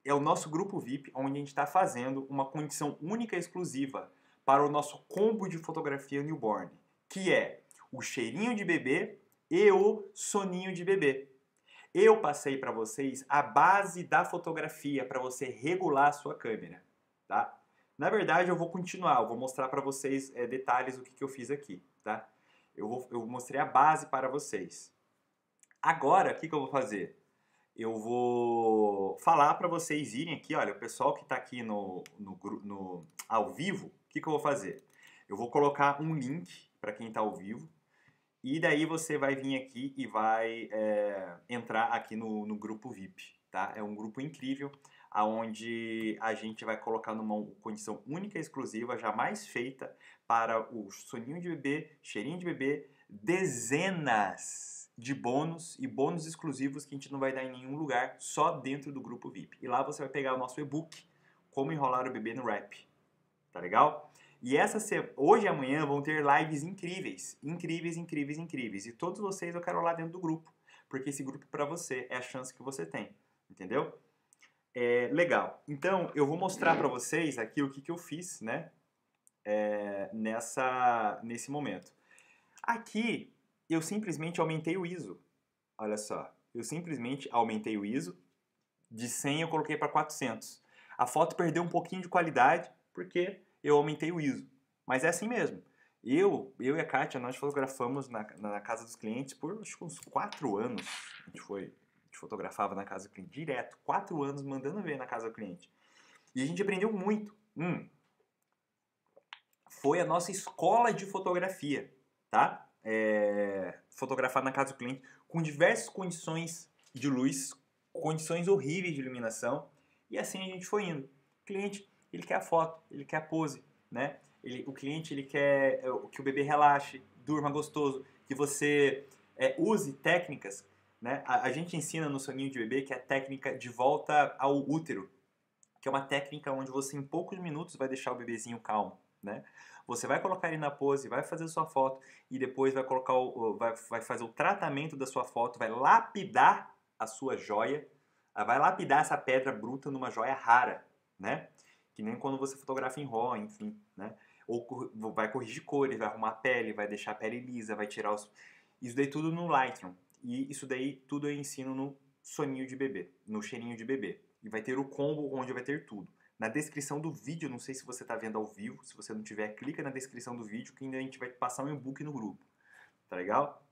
B: é o nosso grupo VIP, onde a gente está fazendo uma condição única e exclusiva para o nosso combo de fotografia newborn, que é o cheirinho de bebê e o soninho de bebê. Eu passei para vocês a base da fotografia para você regular a sua câmera, tá? Na verdade, eu vou continuar, eu vou mostrar para vocês é, detalhes o que, que eu fiz aqui, tá? Eu, vou, eu mostrei a base para vocês. Agora, o que, que eu vou fazer? Eu vou falar para vocês irem aqui, olha, o pessoal que está aqui no, no, no, ao vivo, o que, que eu vou fazer? Eu vou colocar um link para quem está ao vivo, e daí você vai vir aqui e vai é, entrar aqui no, no grupo VIP, tá? É um grupo incrível, aonde a gente vai colocar numa condição única e exclusiva, jamais feita, para o soninho de bebê, cheirinho de bebê, dezenas de bônus e bônus exclusivos que a gente não vai dar em nenhum lugar, só dentro do grupo VIP. E lá você vai pegar o nosso e-book, Como Enrolar o Bebê no Rap. Tá legal? E essa hoje e amanhã vão ter lives incríveis, incríveis, incríveis, incríveis. E todos vocês eu quero lá dentro do grupo, porque esse grupo para você é a chance que você tem, entendeu? É, legal. Então eu vou mostrar para vocês aqui o que, que eu fiz, né? É, nessa nesse momento. Aqui eu simplesmente aumentei o ISO. Olha só, eu simplesmente aumentei o ISO de 100 eu coloquei para 400. A foto perdeu um pouquinho de qualidade porque eu aumentei o ISO. Mas é assim mesmo. Eu, eu e a Kátia, nós fotografamos na, na casa dos clientes por acho que uns quatro anos. A gente foi, a gente fotografava na casa do cliente direto, quatro anos mandando ver na casa do cliente. E a gente aprendeu muito. Hum, foi a nossa escola de fotografia, tá? É, fotografar na casa do cliente com diversas condições de luz, condições horríveis de iluminação, e assim a gente foi indo. O cliente ele quer a foto, ele quer a pose, né? Ele, o cliente ele quer é, que o bebê relaxe, durma gostoso, que você é, use técnicas, né? A, a, gente ensina no soninho de bebê que é a técnica de volta ao útero, que é uma técnica onde você em poucos minutos vai deixar o bebezinho calmo, né? Você vai colocar ele na pose, vai fazer sua foto e depois vai colocar o, vai, vai fazer o tratamento da sua foto, vai lapidar a sua joia, vai lapidar essa pedra bruta numa joia rara, né? Que nem quando você fotografa em RAW, enfim, né? Ou vai corrigir cores, vai arrumar a pele, vai deixar a pele lisa, vai tirar os... Isso daí tudo no Lightroom. E isso daí tudo eu ensino no soninho de bebê, no cheirinho de bebê. E vai ter o combo onde vai ter tudo. Na descrição do vídeo, não sei se você está vendo ao vivo, se você não tiver, clica na descrição do vídeo que ainda a gente vai passar um e-book no grupo. Tá legal?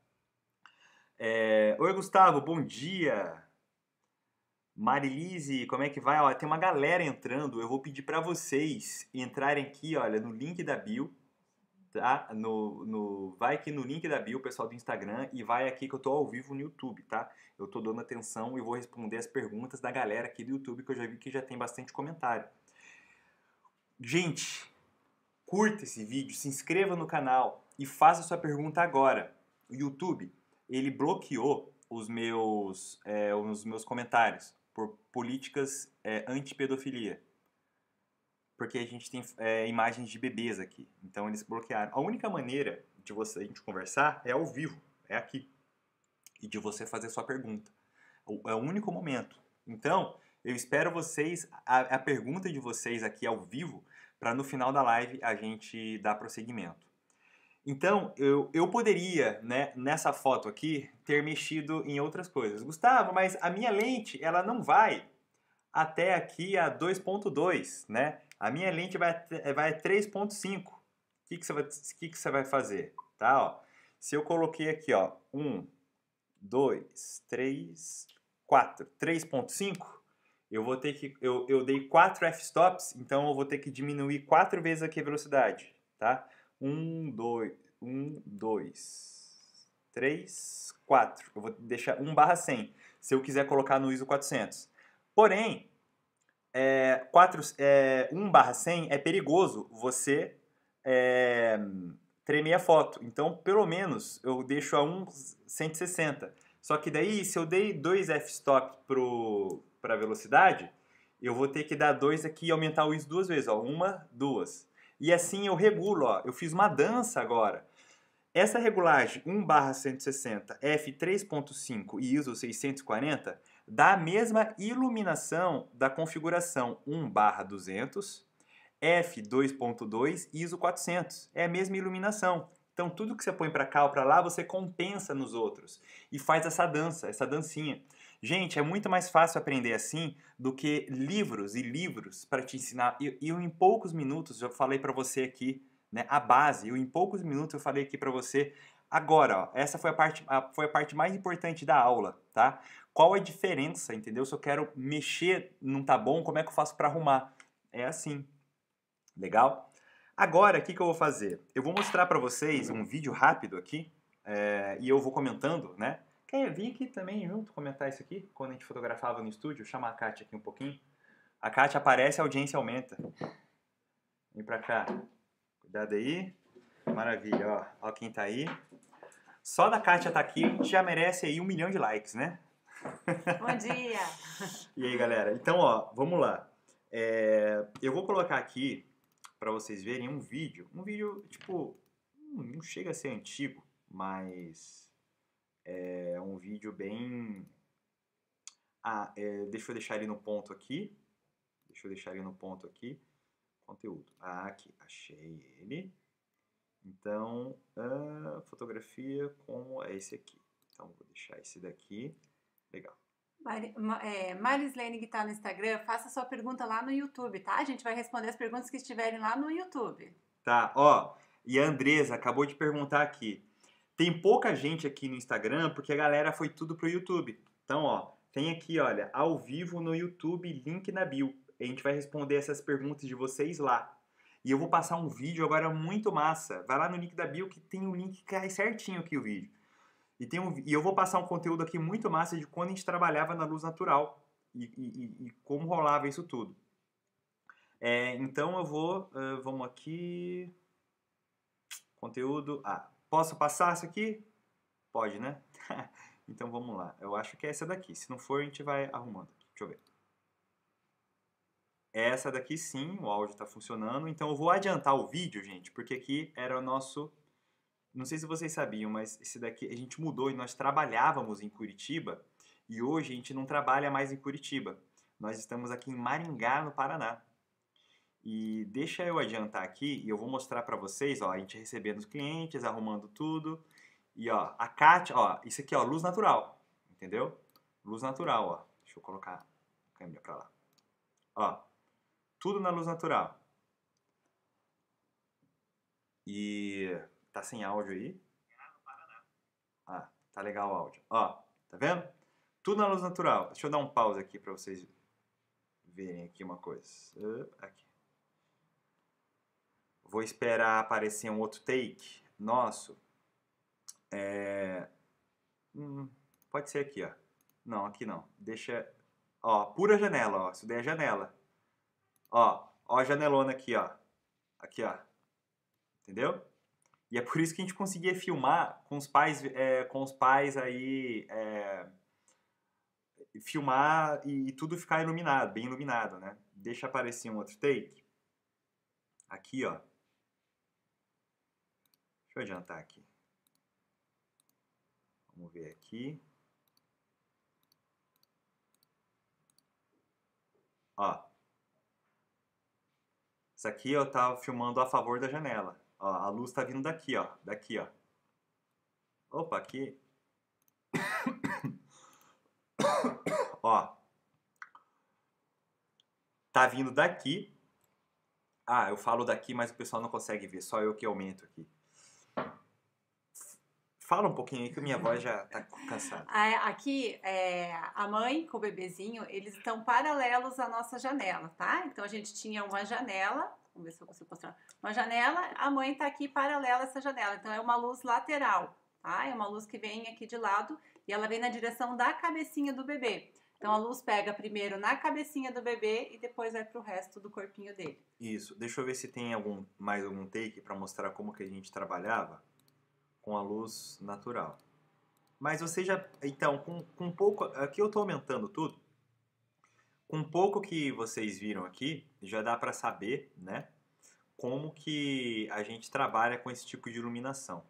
B: É... Oi, Gustavo, bom dia! Marilise, como é que vai? tem uma galera entrando. Eu vou pedir para vocês entrarem aqui, olha, no link da bio, tá? No, no, vai aqui no link da bio, pessoal do Instagram, e vai aqui que eu tô ao vivo no YouTube, tá? Eu tô dando atenção e vou responder as perguntas da galera aqui do YouTube, que eu já vi que já tem bastante comentário. Gente, curta esse vídeo, se inscreva no canal e faça sua pergunta agora. O YouTube, ele bloqueou os meus, é, os meus comentários por políticas é, anti-pedofilia. Porque a gente tem é, imagens de bebês aqui. Então eles bloquearam. A única maneira de você, a gente conversar é ao vivo, é aqui. E de você fazer sua pergunta. É o único momento. Então, eu espero vocês, a, a pergunta de vocês aqui ao vivo, para no final da live a gente dar prosseguimento. Então, eu, eu poderia, né, nessa foto aqui, ter mexido em outras coisas. Gustavo, mas a minha lente, ela não vai até aqui a 2.2, né? A minha lente vai, vai a 3.5. O que, que, você vai, que, que você vai fazer? Tá, ó. Se eu coloquei aqui, ó, 1, 2, 3, 4, 3.5, eu vou ter que... Eu, eu dei 4 f-stops, então eu vou ter que diminuir 4 vezes aqui a velocidade, Tá? 1, 2, um, dois, três, quatro. Eu vou deixar 1 barra 100, se eu quiser colocar no ISO 400. Porém, é, 4, é, 1 barra 100 é perigoso você é, tremer a foto. Então, pelo menos, eu deixo a 1, 160. Só que daí, se eu dei 2 f-stop para a velocidade, eu vou ter que dar 2 aqui e aumentar o ISO duas vezes. Ó, uma, duas. E assim eu regulo, ó, eu fiz uma dança agora. Essa regulagem 1/160 barra f3.5 e ISO 640 dá a mesma iluminação da configuração 1/200 barra f2.2 ISO 400. É a mesma iluminação. Então tudo que você põe para cá ou para lá, você compensa nos outros e faz essa dança, essa dancinha. Gente, é muito mais fácil aprender assim do que livros e livros para te ensinar. E eu, eu, em poucos minutos, eu falei para você aqui né, a base. Eu, em poucos minutos, eu falei aqui para você. Agora, ó, essa foi a, parte, a, foi a parte mais importante da aula, tá? Qual a diferença, entendeu? Se eu quero mexer, não tá bom, como é que eu faço para arrumar? É assim, legal? Agora, o que, que eu vou fazer? Eu vou mostrar para vocês um vídeo rápido aqui é, e eu vou comentando, né? Quer vir aqui também junto comentar isso aqui? Quando a gente fotografava no estúdio, chama a Kátia aqui um pouquinho. A Kátia aparece, a audiência aumenta. Vem pra cá. Cuidado aí. Maravilha, ó. Ó quem tá aí. Só da Kátia tá aqui, a gente já merece aí um milhão de likes, né?
C: Bom dia!
B: (laughs) e aí, galera? Então, ó, vamos lá. É, eu vou colocar aqui para vocês verem um vídeo. Um vídeo, tipo, hum, não chega a ser antigo, mas é, é um vídeo bem. Ah, é, deixa eu deixar ele no ponto aqui. Deixa eu deixar ele no ponto aqui. Conteúdo. Ah, aqui, achei ele. Então, ah, fotografia como é esse aqui. Então, vou deixar esse daqui. Legal.
C: Mari, é, que está no Instagram, faça sua pergunta lá no YouTube, tá? A gente vai responder as perguntas que estiverem lá no YouTube.
B: Tá, ó. E a Andresa acabou de perguntar aqui. Tem pouca gente aqui no Instagram porque a galera foi tudo pro YouTube. Então, ó, tem aqui, olha, ao vivo no YouTube, link na bio. A gente vai responder essas perguntas de vocês lá. E eu vou passar um vídeo agora muito massa. Vai lá no link da bio que tem o um link que cai certinho aqui o vídeo. E, tem um, e eu vou passar um conteúdo aqui muito massa de quando a gente trabalhava na luz natural e, e, e como rolava isso tudo. É, então eu vou. Uh, vamos aqui. Conteúdo. Ah, Posso passar isso aqui? Pode, né? (laughs) então vamos lá. Eu acho que é essa daqui. Se não for, a gente vai arrumando. Deixa eu ver. Essa daqui sim, o áudio está funcionando. Então eu vou adiantar o vídeo, gente, porque aqui era o nosso... Não sei se vocês sabiam, mas esse daqui a gente mudou e nós trabalhávamos em Curitiba e hoje a gente não trabalha mais em Curitiba. Nós estamos aqui em Maringá, no Paraná. E deixa eu adiantar aqui e eu vou mostrar para vocês, ó, a gente recebendo os clientes, arrumando tudo. E ó, a Kátia, ó, isso aqui, ó, luz natural, entendeu? Luz natural, ó. Deixa eu colocar a câmera para lá. Ó, tudo na luz natural. E tá sem áudio aí? Ah, tá legal o áudio. Ó, tá vendo? Tudo na luz natural. Deixa eu dar um pause aqui para vocês verem aqui uma coisa. Aqui. Vou esperar aparecer um outro take nosso. É... Hum, pode ser aqui, ó. Não, aqui não. Deixa. Ó, pura janela, ó. Isso daí é janela. Ó, ó a janelona aqui, ó. Aqui, ó. Entendeu? E é por isso que a gente conseguia filmar com os pais, é, com os pais aí. É, filmar e, e, tudo ficar iluminado, bem iluminado, né? Deixa aparecer um outro take. Aqui, ó. Deixa eu adiantar aqui. Vamos ver aqui. Ó. Isso aqui eu estava tá filmando a favor da janela. Ó, a luz está vindo daqui, ó. Daqui, ó. Opa, aqui. (coughs) ó. Tá vindo daqui. Ah, eu falo daqui, mas o pessoal não consegue ver. Só eu que aumento aqui. Fala um pouquinho aí que minha voz já tá cansada.
C: Aqui, é, a mãe com o bebezinho, eles estão paralelos à nossa janela, tá? Então a gente tinha uma janela, vamos ver se eu consigo mostrar. Uma janela, a mãe tá aqui paralela a essa janela, então é uma luz lateral, tá? É uma luz que vem aqui de lado e ela vem na direção da cabecinha do bebê. Então a luz pega primeiro na cabecinha do bebê e depois vai pro resto do corpinho dele.
B: Isso. Deixa eu ver se tem algum mais algum take para mostrar como que a gente trabalhava com a luz natural. Mas você já. Então, com, com pouco. Aqui eu estou aumentando tudo. Com pouco que vocês viram aqui, já dá para saber, né? Como que a gente trabalha com esse tipo de iluminação.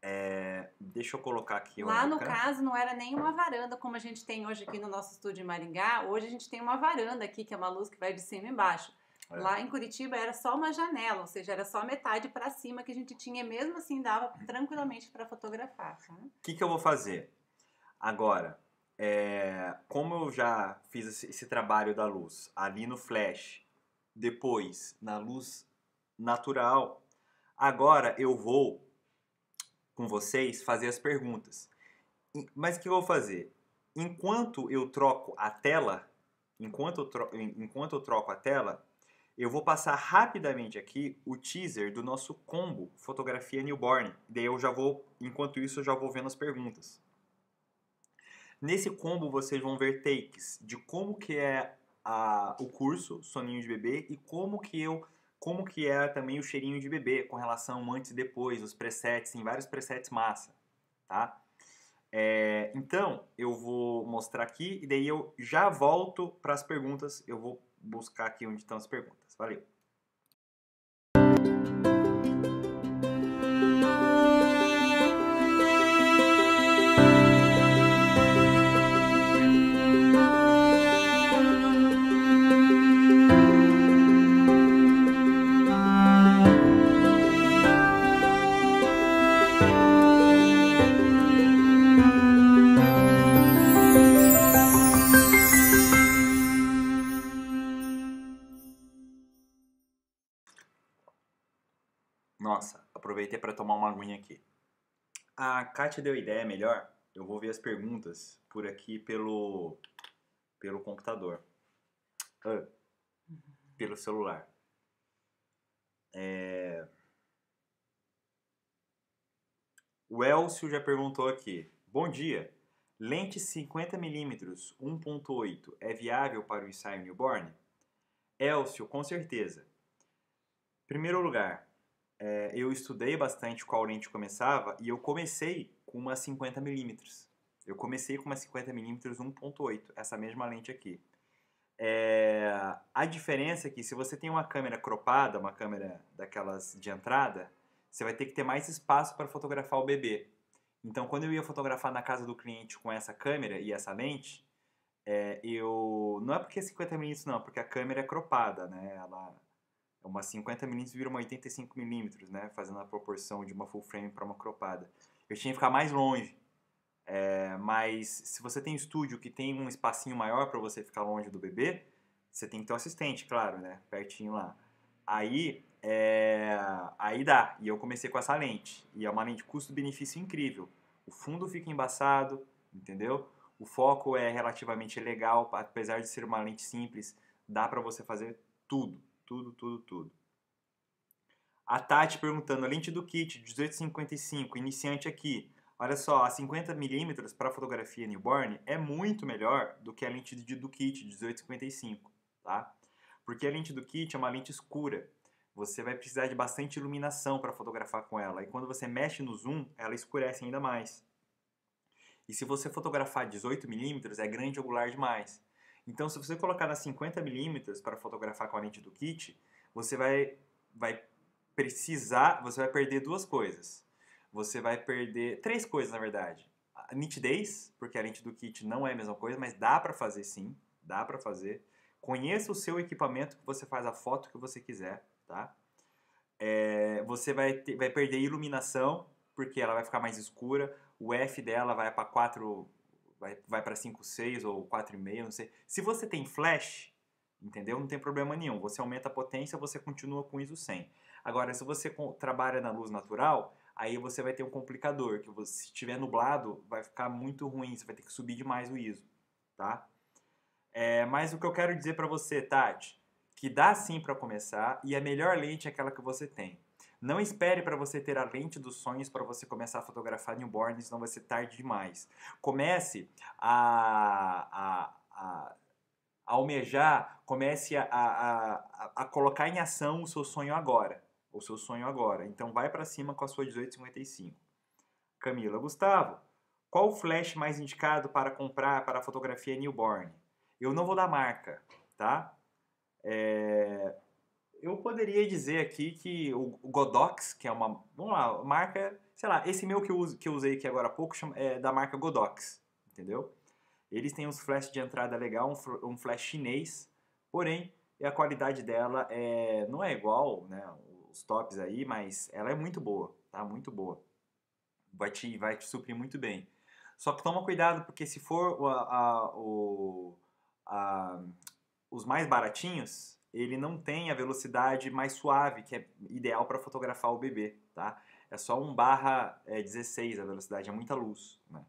B: É, deixa eu colocar aqui. Lá no né? caso
C: não era nem uma varanda como a gente tem hoje aqui no nosso estúdio em Maringá. Hoje a gente tem uma varanda aqui que é uma luz que vai de cima e embaixo. É. Lá em Curitiba era só uma janela, ou seja, era só metade para cima que a gente tinha, mesmo assim dava tranquilamente para fotografar. Tá? O
B: que, que eu vou fazer? Agora, é, como eu já fiz esse, esse, trabalho da luz ali no flash, depois na luz natural, agora eu vou com vocês fazer as perguntas. Mas o que eu vou fazer? Enquanto eu troco a tela, enquanto eu, troco, enquanto eu troco a tela, eu vou passar rapidamente aqui o teaser do nosso combo fotografia newborn. Daí eu já vou, enquanto isso, eu já vou vendo as perguntas. Nesse combo vocês vão ver takes de como que é a, o curso Soninho de Bebê e como que eu como que é também o cheirinho de bebê com relação antes e depois, os presets, tem vários presets massa, tá? É, então, eu vou mostrar aqui e daí eu já volto para as perguntas. Eu vou buscar aqui onde estão as perguntas. Valeu! tomar uma aguinha aqui. A Kátia deu ideia melhor. Eu vou ver as perguntas por aqui pelo, pelo computador. Ah, pelo celular. É... O Elcio já perguntou aqui. Bom dia. Lente 50mm 1.8 é viável para o ensaio newborn? Elcio, com certeza. Primeiro lugar, é, eu estudei bastante qual lente começava e eu comecei com uma 50mm. Eu comecei com uma 50mm 1.8, essa mesma lente aqui. É, a diferença é que se você tem uma câmera cropada, uma câmera daquelas de entrada, você vai ter que ter mais espaço para fotografar o bebê. Então, quando eu ia fotografar na casa do cliente com essa câmera e essa lente, é, eu não é porque é 50 minutos não, é porque a câmera é cropada, né? Ela é uma 50mm vira uma 85mm, né? Fazendo a proporção de uma full frame para uma cropada. Eu tinha que ficar mais longe. É, mas se você tem um estúdio que tem um espacinho maior para você ficar longe do bebê, você tem que ter um assistente, claro, né? Pertinho lá. Aí, é, aí dá. E eu comecei com essa lente. E é uma lente custo-benefício incrível. O fundo fica embaçado, entendeu? O foco é relativamente legal, apesar de ser uma lente simples, dá para você fazer tudo tudo, tudo, tudo. A Tati perguntando, a lente do kit 1855, iniciante aqui. Olha só, a 50mm para fotografia newborn é muito melhor do que a lente do kit 1855, tá? Porque a lente do kit é uma lente escura. Você vai precisar de bastante iluminação para fotografar com ela. E quando você mexe no zoom, ela escurece ainda mais. E se você fotografar 18mm, é grande angular demais. Então, se você colocar na 50mm para fotografar com a lente do kit, você vai, vai precisar, você vai perder duas coisas. Você vai perder três coisas, na verdade. A nitidez, porque a lente do kit não é a mesma coisa, mas dá para fazer sim, dá para fazer. Conheça o seu equipamento que você faz a foto que você quiser, tá? É, você vai, ter, vai perder iluminação, porque ela vai ficar mais escura. O F dela vai para 4 vai, vai para 5,6 ou 4,5, não sei. Se você tem flash, entendeu? Não tem problema nenhum. Você aumenta a potência, você continua com ISO 100. Agora, se você trabalha na luz natural, aí você vai ter um complicador, que você, se estiver nublado, vai ficar muito ruim, você vai ter que subir demais o ISO, tá? É, mas o que eu quero dizer para você, Tati, que dá sim para começar e a melhor lente é aquela que você tem. Não espere para você ter a lente dos sonhos para você começar a fotografar newborn, senão vai ser tarde demais. Comece a, a, a almejar, comece a, a, a, a, colocar em ação o seu sonho agora. O seu sonho agora. Então vai para cima com a sua 1855. Camila, Gustavo, qual o flash mais indicado para comprar para fotografia newborn? Eu não vou dar marca, tá? É, eu poderia dizer aqui que o Godox, que é uma, vamos lá, marca, sei lá, esse meu que eu, uso, que eu usei aqui agora há pouco chama, é da marca Godox, entendeu? Eles têm uns flash de entrada legal, um, um flash chinês, porém a qualidade dela é, não é igual, né, os tops aí, mas ela é muito boa, tá? Muito boa. Vai te, vai te suprir muito bem. Só que toma cuidado, porque se for a, a, o, a, os mais baratinhos, ele não tem a velocidade mais suave, que é ideal para fotografar o bebê, tá? É só 1 barra é, 16 a velocidade, é muita luz, né?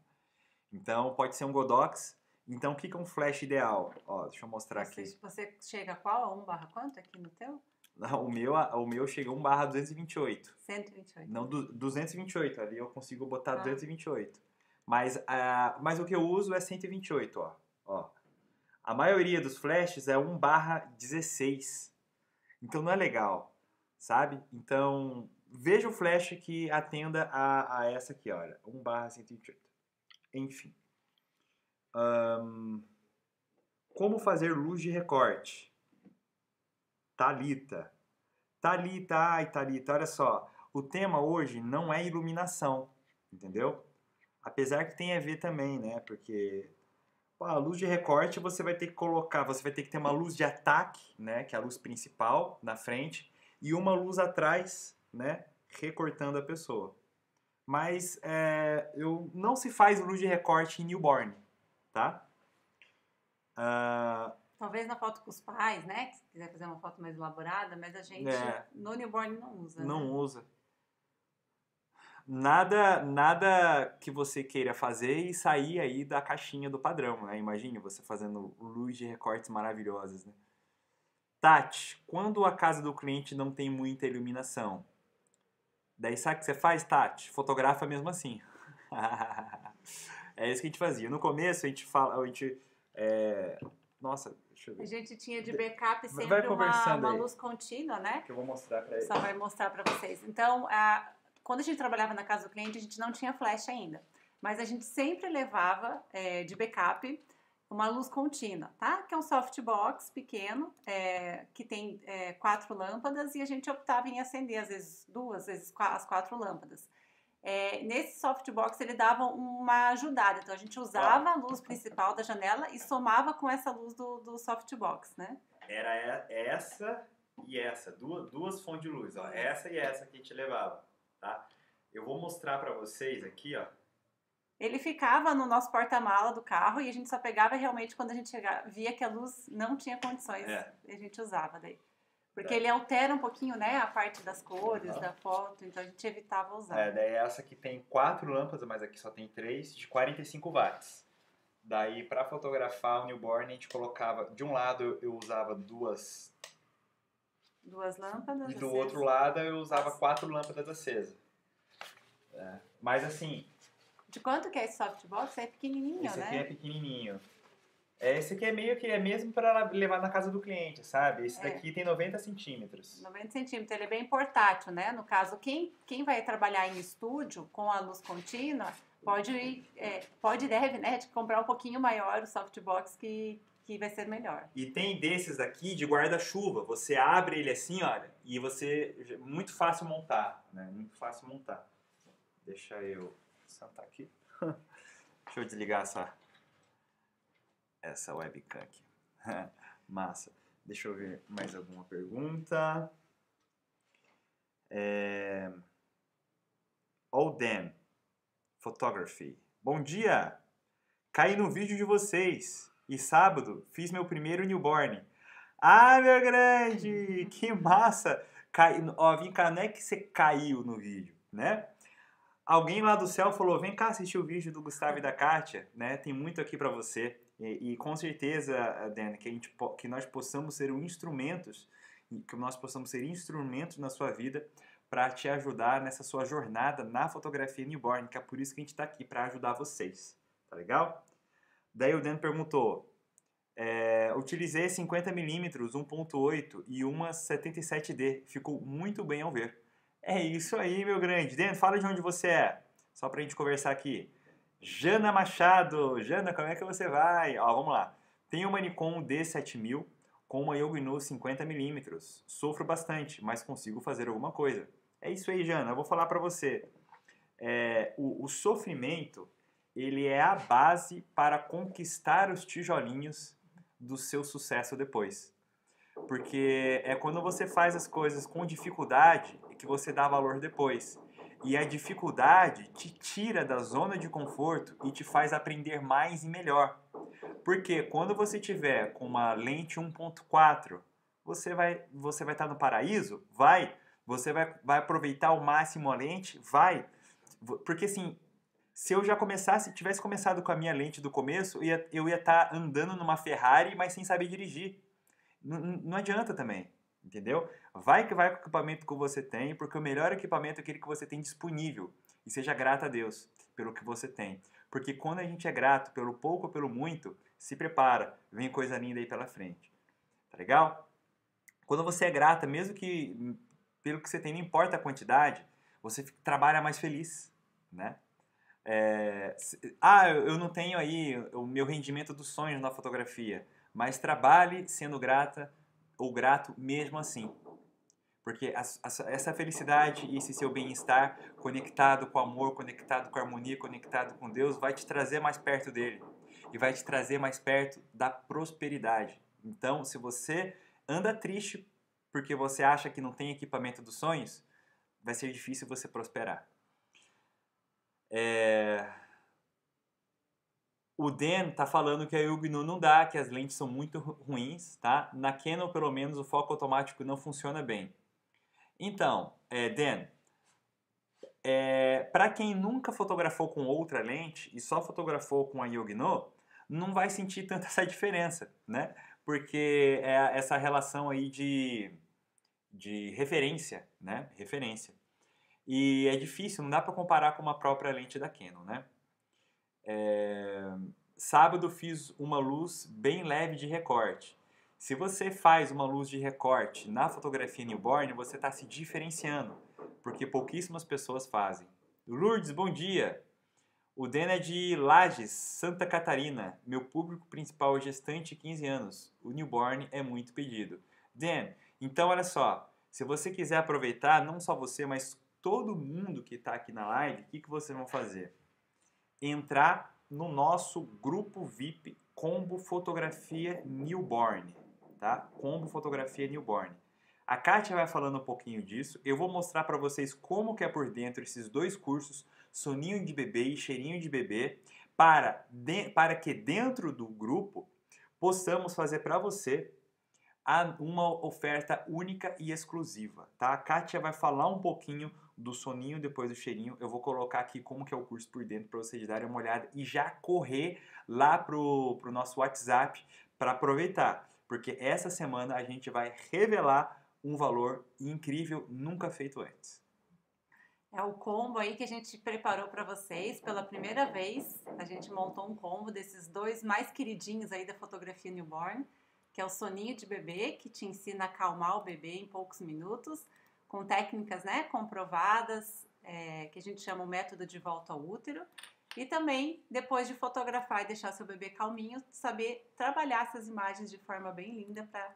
B: Então, pode ser um Godox. Então, o que é um flash ideal? Ó, deixa eu mostrar você, aqui.
C: Você chega a qual? 1 barra quanto aqui no teu?
B: Não, o meu, o meu chega 1 barra 228.
C: 128. Não, du,
B: 228. Ali eu consigo botar ah. 228. Mas, uh, mas o que eu uso é 128, ó. ó. A maioria dos flashes é 1 barra 16. Então não é legal, sabe? Então veja o flash que atenda a, a essa aqui, olha. 1 barra 128. Enfim. Um, como fazer luz de recorte? Talita. Talita, ai Talita, olha só. O tema hoje não é iluminação, entendeu? Apesar que tem a ver também, né? Porque a luz de recorte você vai ter que colocar, você vai ter que ter uma luz de ataque, né, que é a luz principal na frente, e uma luz atrás, né, recortando a pessoa. Mas é, eu, não se faz luz de recorte em newborn, tá? Uh...
C: Talvez na foto com os pais, né, se quiser fazer uma foto mais elaborada, mas a gente é... no newborn não usa.
B: Não né? usa nada nada que você queira fazer e sair aí da caixinha do padrão, né? Imagine você fazendo luz de recortes maravilhosas né? Tati, quando a casa do cliente não tem muita iluminação, daí sabe o que você faz, Tati? Fotografa mesmo assim. (laughs) é isso que a gente fazia. No começo a gente fala, a gente é... nossa, a gente
C: tinha de backup sempre uma, uma luz contínua, né? Que
B: eu vou mostrar pra eles. Só vai
C: mostrar para vocês. Então, a, quando a gente trabalhava na casa do cliente, a gente não tinha flash ainda, mas a gente sempre levava é, de backup uma luz contínua, tá? Que é um softbox pequeno, é, que tem é, quatro lâmpadas e a gente optava em acender às vezes duas, às vezes as quatro lâmpadas. É, nesse softbox ele dava uma ajudada, então a gente usava a luz principal da janela e somava com essa luz do, do softbox, né?
B: Era essa e essa, duas, duas fontes de luz, ó, essa e essa que a gente levava tá? Eu vou mostrar para vocês aqui, ó.
C: Ele ficava no nosso porta-mala do carro e a gente só pegava realmente quando a gente chegava, via que a luz não tinha condições, é. a gente usava daí.
B: Porque tá. ele altera
C: um pouquinho, né, a parte das cores, uhum. da foto, então a gente evitava usar. É,
B: daí essa aqui tem quatro lâmpadas, mas aqui só tem três, de 45 watts. Daí, para fotografar o newborn, a gente colocava, de um lado eu usava duas
C: Duas lâmpadas E do outro
B: lado eu usava quatro lâmpadas acesas. É, mas assim...
C: De quanto que é esse softbox? É pequenininho, esse né? Esse aqui é
B: pequenininho. É, esse aqui é meio que é mesmo para levar na casa do cliente, sabe? Esse é. daqui tem 90 centímetros. 90
C: centímetros, ele é bem portátil, né? No caso, quem, quem vai trabalhar em estúdio com a luz contínua pode, é, pode deve, né, de comprar um pouquinho maior o softbox que, que vai ser melhor.
B: E tem desses aqui de guarda-chuva. Você abre ele assim, olha, e você muito fácil montar, né? Muito fácil montar. Deixa eu sentar aqui. (laughs) Deixa eu desligar essa essa webcam aqui. (laughs) Massa. Deixa eu ver mais alguma pergunta. É... Photography. Bom dia! Caí no vídeo de vocês. E sábado fiz meu primeiro newborn. Ah, meu grande! Uhum. Que massa! Cai... Ó, vem cá, não é que você caiu no vídeo, né? Alguém lá do céu falou: vem cá assistir o vídeo do Gustavo e da Kátia, né? Tem muito aqui para você. E, e, com certeza, eh, Dan, que, a gente, que nós possamos ser instrumentos, que nós possamos ser instrumentos na sua vida para te ajudar nessa sua jornada na fotografia newborn, que é por isso que a gente está aqui para ajudar vocês. Tá legal? Daí o Dan perguntou, é, utilizei 50mm 1.8 e uma 77D, ficou muito bem ao ver. É isso aí, meu grande. Dan, fala de onde você é, só para a gente conversar aqui. Jana Machado, Jana, como é que você vai? Ó, vamos lá. Tenho uma Nikon D7000 com uma Yoginu 50mm. Sofro bastante, mas consigo fazer alguma coisa. É isso aí, Jana. Eu vou falar para você. É, o, o sofrimento ele é a base para conquistar os tijolinhos do seu sucesso depois. Porque é quando você faz as coisas com dificuldade que você dá valor depois. E a dificuldade te tira da zona de conforto e te faz aprender mais e melhor. Porque quando você tiver com uma lente 1.4, você vai você vai estar tá no paraíso? Vai. Você vai, vai aproveitar ao máximo a lente? Vai. Porque assim, se eu já começasse, tivesse começado com a minha lente do começo, eu ia estar tá andando numa Ferrari, mas sem saber dirigir. N não adianta também, entendeu? Vai que vai com o equipamento que você tem, porque o melhor equipamento é aquele que você tem disponível. E seja grato a Deus pelo que você tem. Porque quando a gente é grato pelo pouco ou pelo muito, se prepara, vem coisa linda aí pela frente. Tá legal? Quando você é grata, mesmo que hum, pelo que você tem, não importa a quantidade, você trabalha mais feliz, né? É, se, ah, eu não tenho aí o meu rendimento dos sonhos na fotografia, mas trabalhe sendo grata ou grato mesmo assim. Porque a, a, essa felicidade e esse seu bem-estar conectado com o amor, conectado com a harmonia, conectado com Deus, vai te trazer mais perto dele e vai te trazer mais perto da prosperidade. Então, se você anda triste porque você acha que não tem equipamento dos sonhos, vai ser difícil você prosperar. É... O Dan tá falando que a Yugnu não dá, que as lentes são muito ruins, tá? Na Canon, pelo menos, o foco automático não funciona bem. Então, é, Dan, é, para quem nunca fotografou com outra lente e só fotografou com a Yogno, não vai sentir tanta (laughs) essa diferença, né? Porque é essa relação aí de, de referência, né? Referência. E é difícil, não dá para comparar com uma própria lente da Canon, né? É... Sábado fiz uma luz bem leve de recorte. Se você faz uma luz de recorte na fotografia newborn, você está se diferenciando, porque pouquíssimas pessoas fazem. Lourdes, bom dia! O Dan é de Lages, Santa Catarina. Meu público principal é gestante 15 anos. O newborn é muito pedido. Dan, então olha só, se você quiser aproveitar, não só você, mas todo mundo que está aqui na live, o que, que vocês vão fazer? Entrar no nosso grupo VIP Combo Fotografia Newborn, tá? Combo Fotografia Newborn. A Kátia vai falando um pouquinho disso. Eu vou mostrar para vocês como que é por dentro esses dois cursos, soninho de bebê e cheirinho de bebê, para, de, para que dentro do grupo possamos fazer para você uma oferta única e exclusiva, tá? A Kátia vai falar um pouquinho do soninho depois do cheirinho. Eu vou colocar aqui como que é o curso por dentro para vocês darem uma olhada e já correr lá pro, pro nosso WhatsApp para aproveitar, porque essa semana a gente vai revelar um valor incrível nunca feito antes.
C: É o combo aí que a gente preparou para vocês pela primeira vez. A gente montou um combo desses dois mais queridinhos aí da fotografia newborn, que é o soninho de bebê, que te ensina a acalmar o bebê em poucos minutos com técnicas né, comprovadas, é, que a gente chama o método de volta ao útero. E também, depois de fotografar e deixar seu bebê calminho, saber trabalhar essas imagens de forma bem linda para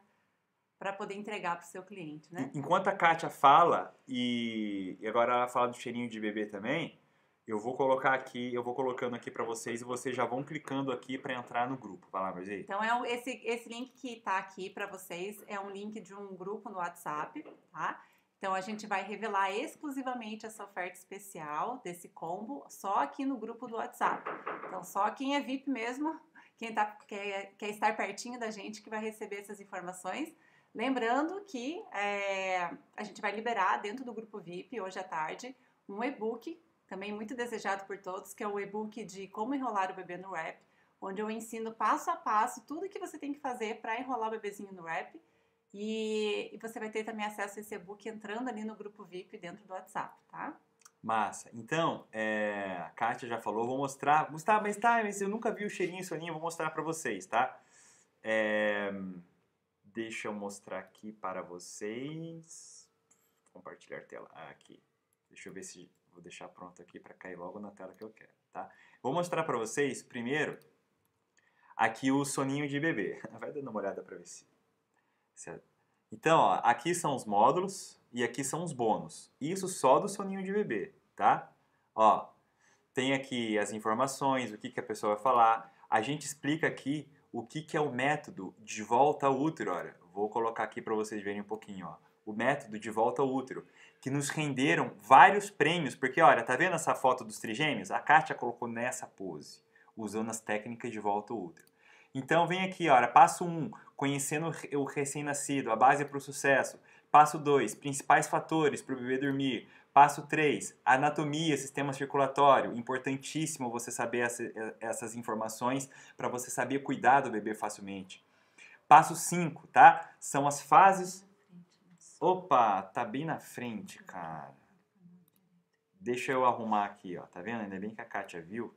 C: para poder entregar para o seu cliente, né?
B: Enquanto a Kátia fala, e agora ela fala do cheirinho de bebê também, eu vou colocar aqui, eu vou colocando aqui para vocês e vocês já vão clicando aqui para entrar no grupo. Vai lá, aí
C: Então, é esse, esse link que está aqui para vocês é um link de um grupo no WhatsApp, tá? Então a gente vai revelar exclusivamente essa oferta especial desse combo só aqui no grupo do WhatsApp. Então só quem é VIP mesmo, quem tá, quer, quer estar pertinho da gente que vai receber essas informações. Lembrando que é, a gente vai liberar dentro do grupo VIP hoje à tarde um e-book também muito desejado por todos, que é o e-book de como enrolar o bebê no wrap, onde eu ensino passo a passo tudo que você tem que fazer para enrolar o bebezinho no wrap e, e você vai ter também acesso a esse e-book entrando ali no grupo VIP dentro do WhatsApp, tá?
B: Massa. Então, é, a Kátia já falou, vou mostrar. Gustavo, mas tá, mas eu nunca vi o cheirinho soninho, vou mostrar para vocês, tá? É, deixa eu mostrar aqui para vocês. Compartilhar tela. Ah, aqui. Deixa eu ver se vou deixar pronto aqui para cair logo na tela que eu quero, tá? Vou mostrar para vocês primeiro aqui o soninho de bebê. (laughs) Vai dando uma olhada para ver se então, ó, aqui são os módulos e aqui são os bônus. Isso só do soninho de bebê, tá? Ó, tem aqui as informações, o que, que a pessoa vai falar. A gente explica aqui o que, que é o método de volta ao útero. Olha, vou colocar aqui para vocês verem um pouquinho, ó. O método de volta ao útero, que nos renderam vários prêmios, porque olha, tá vendo essa foto dos trigêmeos? A Kátia colocou nessa pose, usando as técnicas de volta ao útero. Então vem aqui, olha, passo 1, um, Conhecendo o recém-nascido, a base para o sucesso. Passo 2, principais fatores para o bebê dormir. Passo 3, anatomia, sistema circulatório. Importantíssimo você saber essa, essas informações para você saber cuidar do bebê facilmente. Passo 5, tá? São as fases. Opa, tá bem na frente, cara. Deixa eu arrumar aqui, ó. Tá vendo? Ainda bem que a Kátia viu.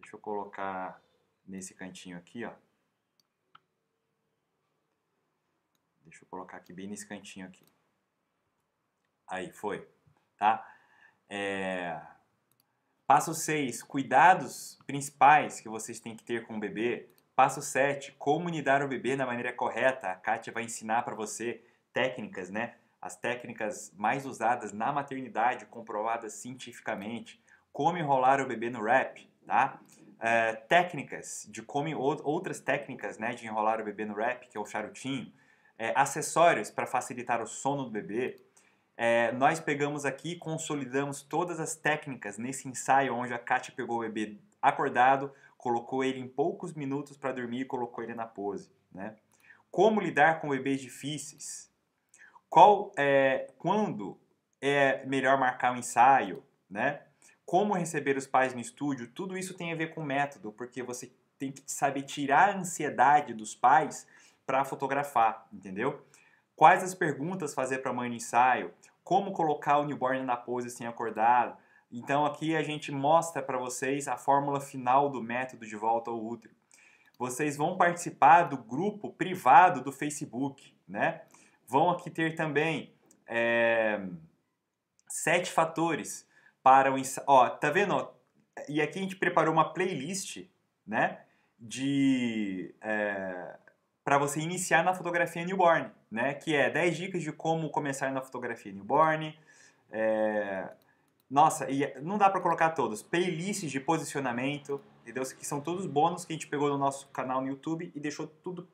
B: Deixa eu colocar nesse cantinho aqui, ó. Deixa eu colocar aqui bem nesse cantinho aqui. Aí, foi, tá? É... Passo 6, cuidados principais que vocês têm que ter com o bebê. Passo 7, como unidar o bebê da maneira correta. A Kátia vai ensinar para você técnicas, né? As técnicas mais usadas na maternidade, comprovadas cientificamente. Como enrolar o bebê no wrap, tá? É, técnicas de como outras técnicas né, de enrolar o bebê no wrap, que é o charutinho, é, acessórios para facilitar o sono do bebê. É, nós pegamos aqui e consolidamos todas as técnicas nesse ensaio onde a Kátia pegou o bebê acordado, colocou ele em poucos minutos para dormir e colocou ele na pose. Né? Como lidar com bebês difíceis? Qual é, quando é melhor marcar o um ensaio? Né? como receber os pais no estúdio, tudo isso tem a ver com método, porque você tem que saber tirar a ansiedade dos pais para fotografar, entendeu? Quais as perguntas fazer para a mãe no ensaio? Como colocar o newborn na pose sem acordar? Então aqui a gente mostra para vocês a fórmula final do método de volta ao útero. Vocês vão participar do grupo privado do Facebook, né? Vão aqui ter também é, sete fatores para o ensaio. Ó, tá vendo? E aqui a gente preparou uma playlist, né? De. É, para você iniciar na fotografia newborn, né? Que é 10 dicas de como começar na fotografia newborn. É, nossa, e não dá para colocar todos. Playlists de posicionamento, entendeu? Que são todos bônus que a gente pegou no nosso canal no YouTube e deixou tudo.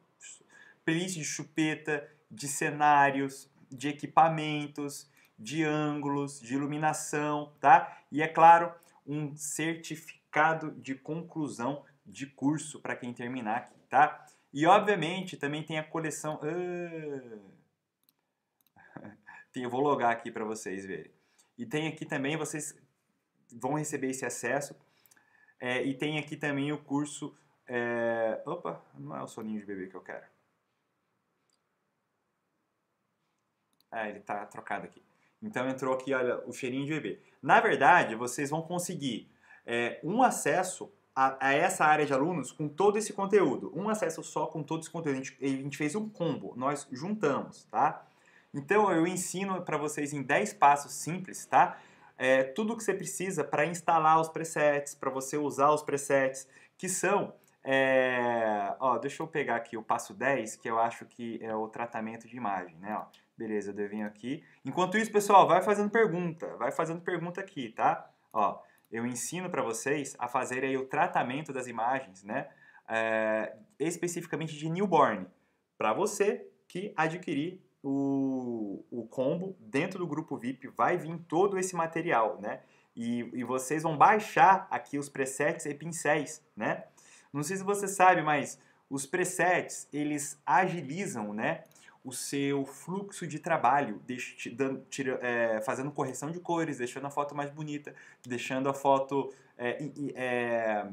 B: Playlist de chupeta, de cenários, de equipamentos, de ângulos, de iluminação, tá? E é claro, um certificado de conclusão de curso para quem terminar aqui, tá? E obviamente também tem a coleção. Ah... (laughs) eu vou logar aqui para vocês verem. E tem aqui também, vocês vão receber esse acesso. É, e tem aqui também o curso. É... Opa, não é o soninho de bebê que eu quero. Ah, ele tá trocado aqui. Então entrou aqui, olha, o cheirinho de bebê. Na verdade, vocês vão conseguir é, um acesso a, a, essa área de alunos com todo esse conteúdo. Um acesso só com todo esse conteúdo. A gente, a gente fez um combo, nós juntamos, tá? Então eu ensino para vocês em 10 passos simples, tá? É, tudo o que você precisa para instalar os presets, para você usar os presets, que são. É, ó, deixa eu pegar aqui o passo 10, que eu acho que é o tratamento de imagem, né? Ó. Beleza, eu devinho aqui. Enquanto isso, pessoal, vai fazendo pergunta, vai fazendo pergunta aqui, tá? Ó, eu ensino para vocês a fazer aí o tratamento das imagens, né? É, especificamente de newborn, para você que adquirir o, o combo dentro do grupo VIP, vai vir todo esse material, né? E, e vocês vão baixar aqui os presets e pincéis, né? Não sei se você sabe, mas os presets, eles agilizam, né? o seu fluxo de trabalho, é, fazendo correção de cores, deixando a foto mais bonita, deixando a foto é, é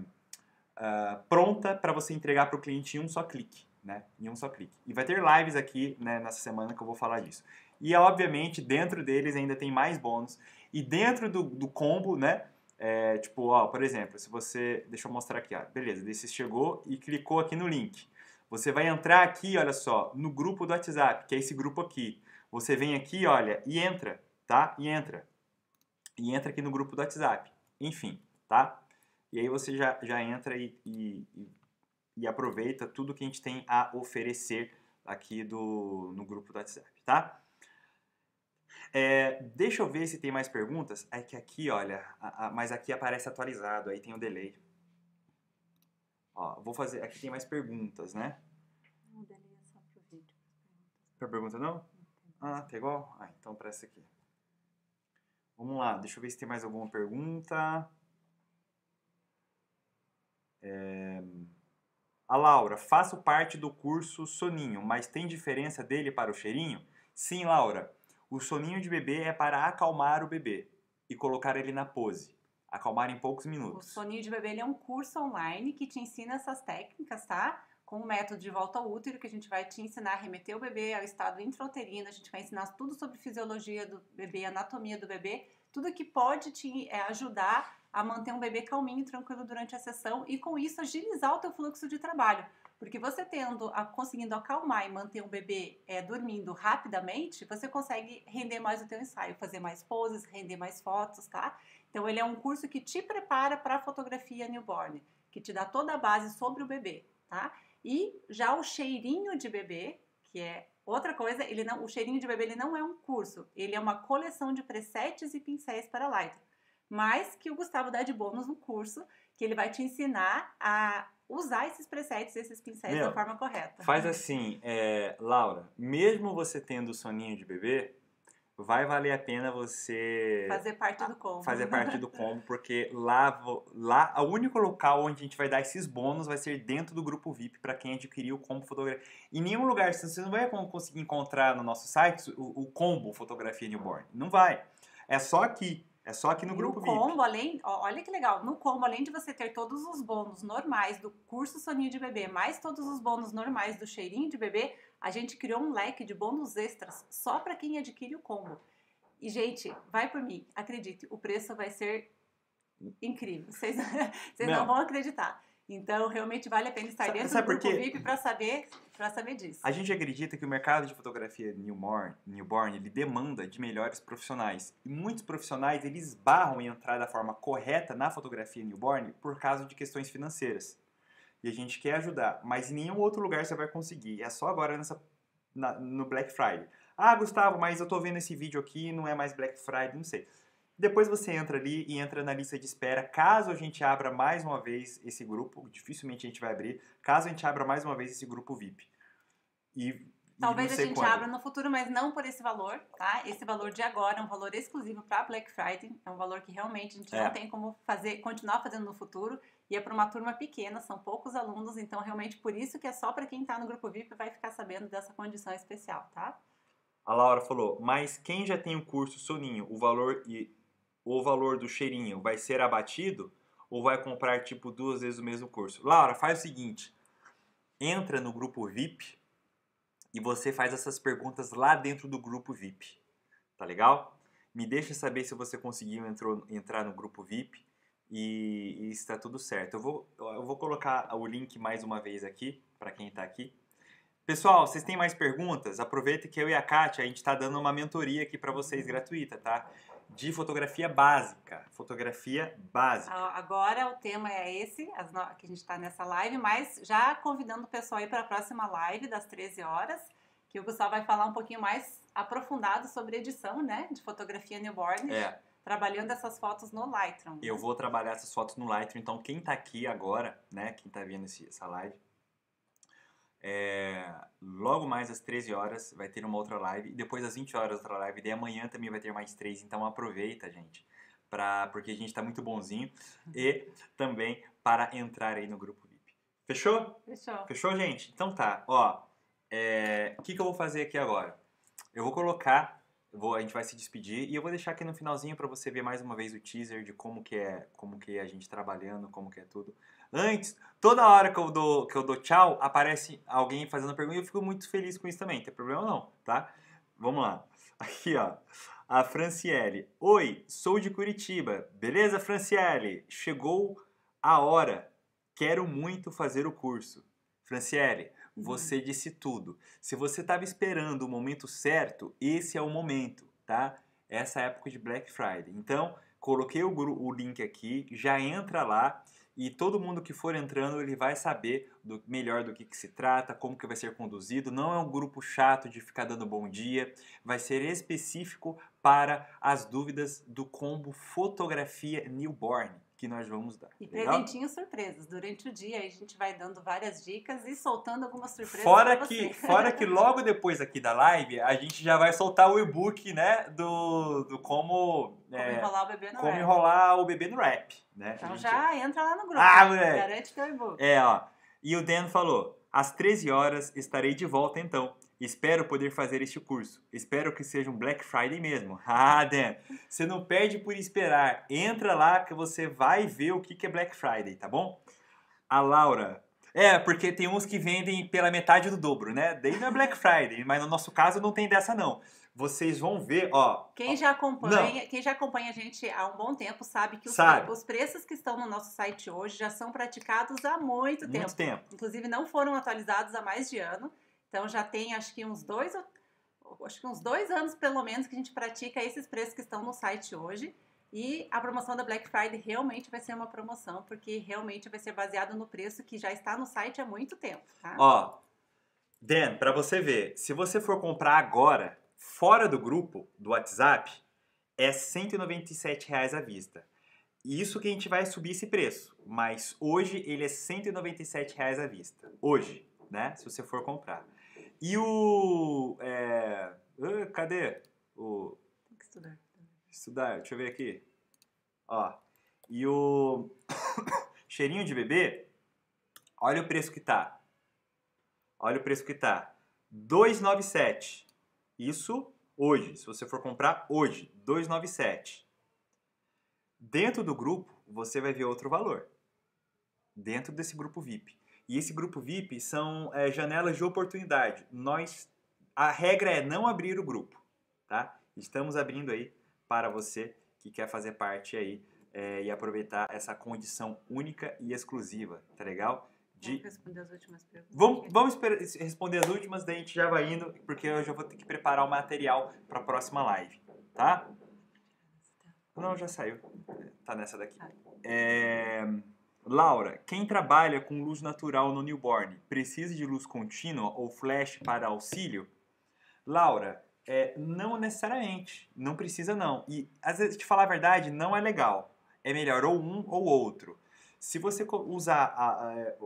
B: ah, pronta para você entregar para o cliente em um só clique. Né? Em um só clique. E vai ter lives aqui né, nessa semana que eu vou falar disso. E obviamente dentro deles ainda tem mais bônus. E dentro do, do combo, né? É, tipo, ó, por exemplo, se você. Deixa eu mostrar aqui, ó. Beleza, você chegou e clicou aqui no link. Você vai entrar aqui, olha só, no grupo do WhatsApp, que é esse grupo aqui. Você vem aqui, olha, e entra, tá? E entra. E entra aqui no grupo do WhatsApp. Enfim, tá? E aí você já, já entra e, e, e aproveita tudo que a gente tem a oferecer aqui do, no grupo do WhatsApp, tá? É, deixa eu ver se tem mais perguntas. É que aqui, olha, a, a, mas aqui aparece atualizado, aí tem o um delay. Ó, vou fazer. Aqui tem mais perguntas, né? Não, pergunta não? ah, tá igual? Ah, então para essa aqui. Vamos lá, deixa eu ver se tem mais alguma pergunta. É... A Laura, faço parte do curso Soninho, mas tem diferença dele para o cheirinho? Sim, Laura. O soninho de bebê é para acalmar o bebê e colocar ele na pose acalmar em poucos minutos. O
C: soninho de bebê é um curso online que te ensina essas técnicas, tá? Com o método de volta ao útero, que a gente vai te ensinar a remeter o bebê ao estado intrauterino, a gente vai ensinar tudo sobre fisiologia do bebê, anatomia do bebê, tudo que pode te é, ajudar a manter um bebê calminho e tranquilo durante a sessão e com isso agilizar o teu fluxo de trabalho. Porque você tendo, a, conseguindo acalmar e manter um bebê é, dormindo rapidamente, você consegue render mais o teu ensaio, fazer mais poses, render mais fotos, tá? Então ele é um curso que te prepara para a fotografia newborn, que te dá toda a base sobre o bebê, tá? E já o cheirinho de bebê, que é outra coisa, ele não, o cheirinho de bebê ele não é um curso, ele é uma coleção de presets e pincéis para Lightroom, Mas que o Gustavo dá de bônus no curso, que ele vai te ensinar a usar esses presets, esses pincéis Meu, da forma correta. Faz
B: (laughs) assim, é, Laura, mesmo você tendo soninho de bebê, vai valer a pena você fazer
C: parte do combo. Fazer (laughs) parte do
B: combo, porque lá, lá o único local onde a gente vai dar esses bônus vai ser dentro do grupo VIP para quem adquirir o combo fotografia. Em nenhum lugar você não vai conseguir encontrar no nosso site o, o combo fotografia newborn. Não vai. É só aqui. É só aqui no e grupo no combo,
C: VIP. Além, ó, olha que legal, no combo, além de você ter todos os bônus normais do curso Soninho de Bebê, mais todos os bônus normais do Cheirinho de Bebê, a gente criou um leque de bônus extras só para quem adquire o combo. E, gente, vai por mim, acredite, o preço vai ser incrível. Vocês (laughs) não vão acreditar. Então, realmente vale a pena estar sabe, dentro sabe do grupo VIP para saber, saber disso. A
B: gente acredita que o mercado de fotografia newborn, newborn ele demanda de melhores profissionais. E muitos profissionais eles barram em entrar da forma correta na fotografia newborn por causa de questões financeiras. E a gente quer ajudar, mas em nenhum outro lugar você vai conseguir. É só agora nessa, na, no Black Friday. Ah, Gustavo, mas eu tô vendo esse vídeo aqui, não é mais Black Friday, não sei. Depois você entra ali e entra na lista de espera. Caso a gente abra mais uma vez esse grupo, dificilmente a gente vai abrir, caso a gente abra mais uma vez esse grupo VIP. E Talvez a gente quando. abra
C: no futuro, mas não por esse valor, tá? Esse valor de agora é um valor exclusivo para Black Friday, é um valor que realmente a gente é. não tem como fazer, continuar fazendo no futuro, e é para uma turma pequena, são poucos alunos, então realmente por isso que é só para quem está no grupo VIP vai ficar sabendo dessa condição especial, tá?
B: A Laura falou, mas quem já tem o curso Soninho, o valor o valor do cheirinho vai ser abatido ou vai comprar tipo duas vezes o mesmo curso? Laura, faz o seguinte: entra no grupo VIP e você faz essas perguntas lá dentro do grupo VIP. Tá legal? Me deixa saber se você conseguiu entrou, entrar no grupo VIP e, está tudo certo. Eu vou, eu vou colocar o link mais uma vez aqui para quem está aqui. Pessoal, vocês têm mais perguntas? Aproveita que eu e a Kátia, a gente está dando uma mentoria aqui para vocês gratuita, tá? de fotografia básica. Fotografia básica.
C: Agora o tema é esse, no... que a gente está nessa live, mas já convidando o pessoal aí para a próxima live das 13 horas, que o Gustavo vai falar um pouquinho mais aprofundado sobre edição, né? De fotografia newborn. É. Trabalhando essas fotos no Lightroom. Né? Eu
B: vou trabalhar essas fotos no Lightroom, então quem está aqui agora, né? Quem está vendo essa live, é, logo mais às 13 horas vai ter uma outra live. E depois às 20 horas outra live. E daí amanhã também vai ter mais três. Então aproveita, gente. Pra, porque a gente tá muito bonzinho. E também para entrar aí no grupo VIP. Fechou? Fechou. Fechou, gente? Então tá. Ó, é, o que, que eu vou fazer aqui agora? Eu vou colocar... Vou, a gente vai se despedir e eu vou deixar aqui no finalzinho para você ver mais uma vez o teaser de como que é, como que é a gente trabalhando, como que é tudo. Antes, toda hora que eu dou, que eu dou tchau, aparece alguém fazendo pergunta e eu fico muito feliz com isso também. Não tem problema não, tá? Vamos lá. (laughs) Aqui, ó. A Franciele. Oi, sou de Curitiba. Beleza, Franciele? Chegou a hora. Quero muito fazer o curso. Franciele, uhum. você disse tudo. Se você estava esperando o momento certo, esse é o momento, tá? Essa é época de Black Friday. Então, coloquei o, o link aqui, já entra lá e todo mundo que for entrando ele vai saber do, melhor do que, que, se trata, como que vai ser conduzido. Não é um grupo chato de ficar dando bom dia, vai ser específico para as dúvidas do combo fotografia newborn que nós vamos dar. E presentinhos
C: surpresas. Durante o dia a gente vai dando várias dicas e soltando algumas surpresas. Fora que, fora que (laughs) logo
B: depois aqui da live, a gente já vai soltar o e-book, né, do, do como, como é, enrolar o bebê no como rap. enrolar o bebê no rap, né? Então já
C: entra lá no grupo. Ah, né? Garante teu e-book. É,
B: ó. E o Dan falou: "Às 13 horas estarei de volta então." Espero poder fazer este curso. Espero que seja um Black Friday mesmo. (laughs) Ah, Dan, você não perde por esperar. Entra lá que você vai ver o que é Black Friday, tá bom? A Laura. É, porque tem uns que vendem pela metade do dobro, né? Daí não é Black Friday, mas no nosso caso não tem dessa não vocês vão ver, ó.
C: Quem já acompanha, quem já acompanha a gente há um bom tempo sabe que os, sabe. os, preços que estão no nosso site hoje já são praticados há muito, tempo. muito tempo. tempo. Inclusive não foram atualizados há mais de ano. Então já tem acho que uns dois, acho que uns dois anos pelo menos que a gente pratica esses preços que estão no site hoje. E a promoção da Black Friday realmente vai ser uma promoção, porque realmente vai ser baseado no preço que já está no site há muito tempo, tá?
B: Ó, Dan, para você ver, se você for comprar agora, fora do grupo do WhatsApp, é R$197,00 à vista. Isso que a gente vai subir esse preço, mas hoje ele é R$197,00 à vista. Hoje, né? Se você for comprar. E o. É, uh, cadê? O, Tem que estudar. Estudar, deixa eu ver aqui. Ó. E o (coughs) cheirinho de bebê, olha o preço que tá. Olha o preço que tá. 297. Isso hoje, se você for comprar hoje, 297. Dentro do grupo, você vai ver outro valor. Dentro desse grupo VIP. E esse grupo VIP são é, janelas de oportunidade. Nós, a regra é não abrir o grupo, tá? Estamos abrindo aí para você que quer fazer parte aí é, e aproveitar essa condição única e exclusiva, tá legal? De... Vamos responder
C: as últimas perguntas.
B: Vamos, vamos responder as últimas, daí a gente já vai indo, porque eu já vou ter que preparar o material para a próxima live, tá? tá? Não, já saiu. Tá nessa daqui. É... Laura, quem trabalha com luz natural no newborn precisa de luz contínua ou flash para auxílio? Laura, é, não necessariamente, não precisa não. E às vezes, te falar a verdade, não é legal. É melhor ou um ou outro. Se você usar a, a, é,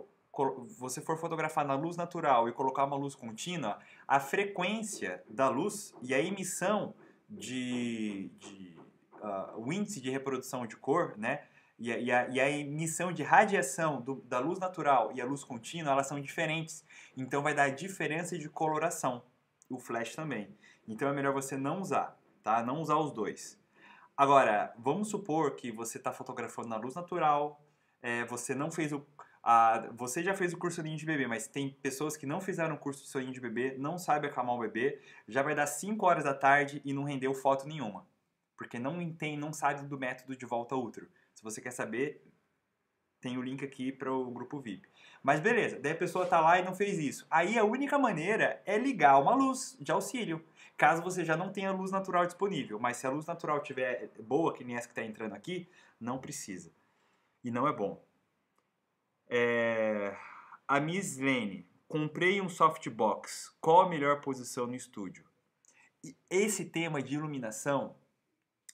B: você for fotografar na luz natural e colocar uma luz contínua, a frequência da luz e a emissão de, de uh, o índice de reprodução de cor, né, e a, e a, e a emissão de radiação do, da luz natural e a luz contínua, elas são diferentes. Então vai dar diferença de coloração, o flash também. Então é melhor você não usar, tá? Não usar os dois. Agora, vamos supor que você está fotografando na luz natural, é, você não fez o. A, você já fez o curso de bebê, mas tem pessoas que não fizeram o curso de bebê, não sabe acalmar o bebê, já vai dar 5 horas da tarde e não rendeu foto nenhuma. Porque não entende, não sabe do método de volta útero você quer saber, tem o link aqui para o grupo VIP. Mas beleza, daí a pessoa está lá e não fez isso. Aí a única maneira é ligar uma luz de auxílio, caso você já não tenha luz natural disponível. Mas se a luz natural tiver eh, boa, que nem essa que está entrando aqui, não precisa. E não é bom. É... A Miss Lane, comprei um softbox. Qual a melhor posição no estúdio? esse tema de iluminação,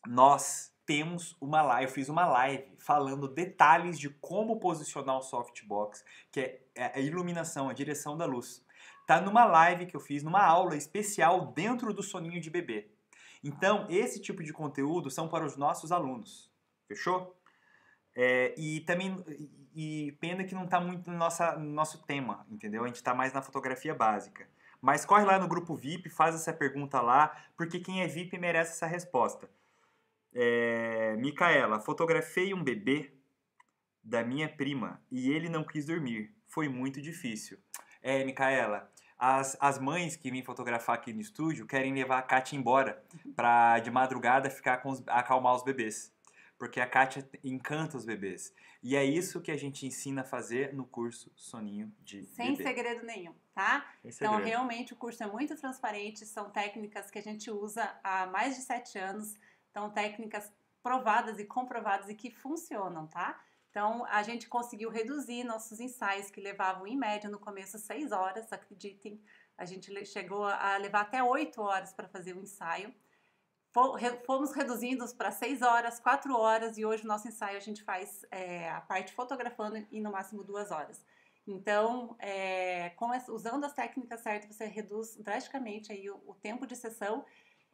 B: nós temos uma live, eu fiz uma live falando detalhes de como posicionar o softbox, que é, é a iluminação, a direção da luz. Tá numa live que eu fiz, numa aula especial dentro do soninho de bebê. Então, esse tipo de conteúdo são para os nossos alunos. Fechou? É, e também, e pena que não está muito no, nossa, no nosso tema, entendeu? A gente está mais na fotografia básica. Mas corre lá no grupo VIP, faz essa pergunta lá, porque quem é VIP merece essa resposta. É, Micaela, fotografei um bebê da minha prima e ele não quis dormir. Foi muito difícil. É, Micaela, as, as mães que vêm fotografar aqui no estúdio querem levar a Kátia embora para de madrugada ficar com os, acalmar os bebês. Porque a Kátia encanta os bebês. E é isso que a gente ensina a fazer no curso Soninho de Sem bebê. segredo
C: nenhum, tá? então, realmente, o curso é muito transparente. São técnicas que a gente usa há mais de sete anos então, técnicas provadas e comprovadas e que funcionam, tá? Então, a gente conseguiu reduzir nossos ensaios, que levavam, em média, no começo, seis horas, acreditem. A gente chegou a levar até oito horas para fazer o ensaio. Fomos reduzindo para seis horas, quatro horas, e hoje o nosso ensaio a gente faz é, a parte fotografando e no máximo duas horas. Então, é, essa, usando as técnicas certas, você reduz drasticamente aí o, o tempo de sessão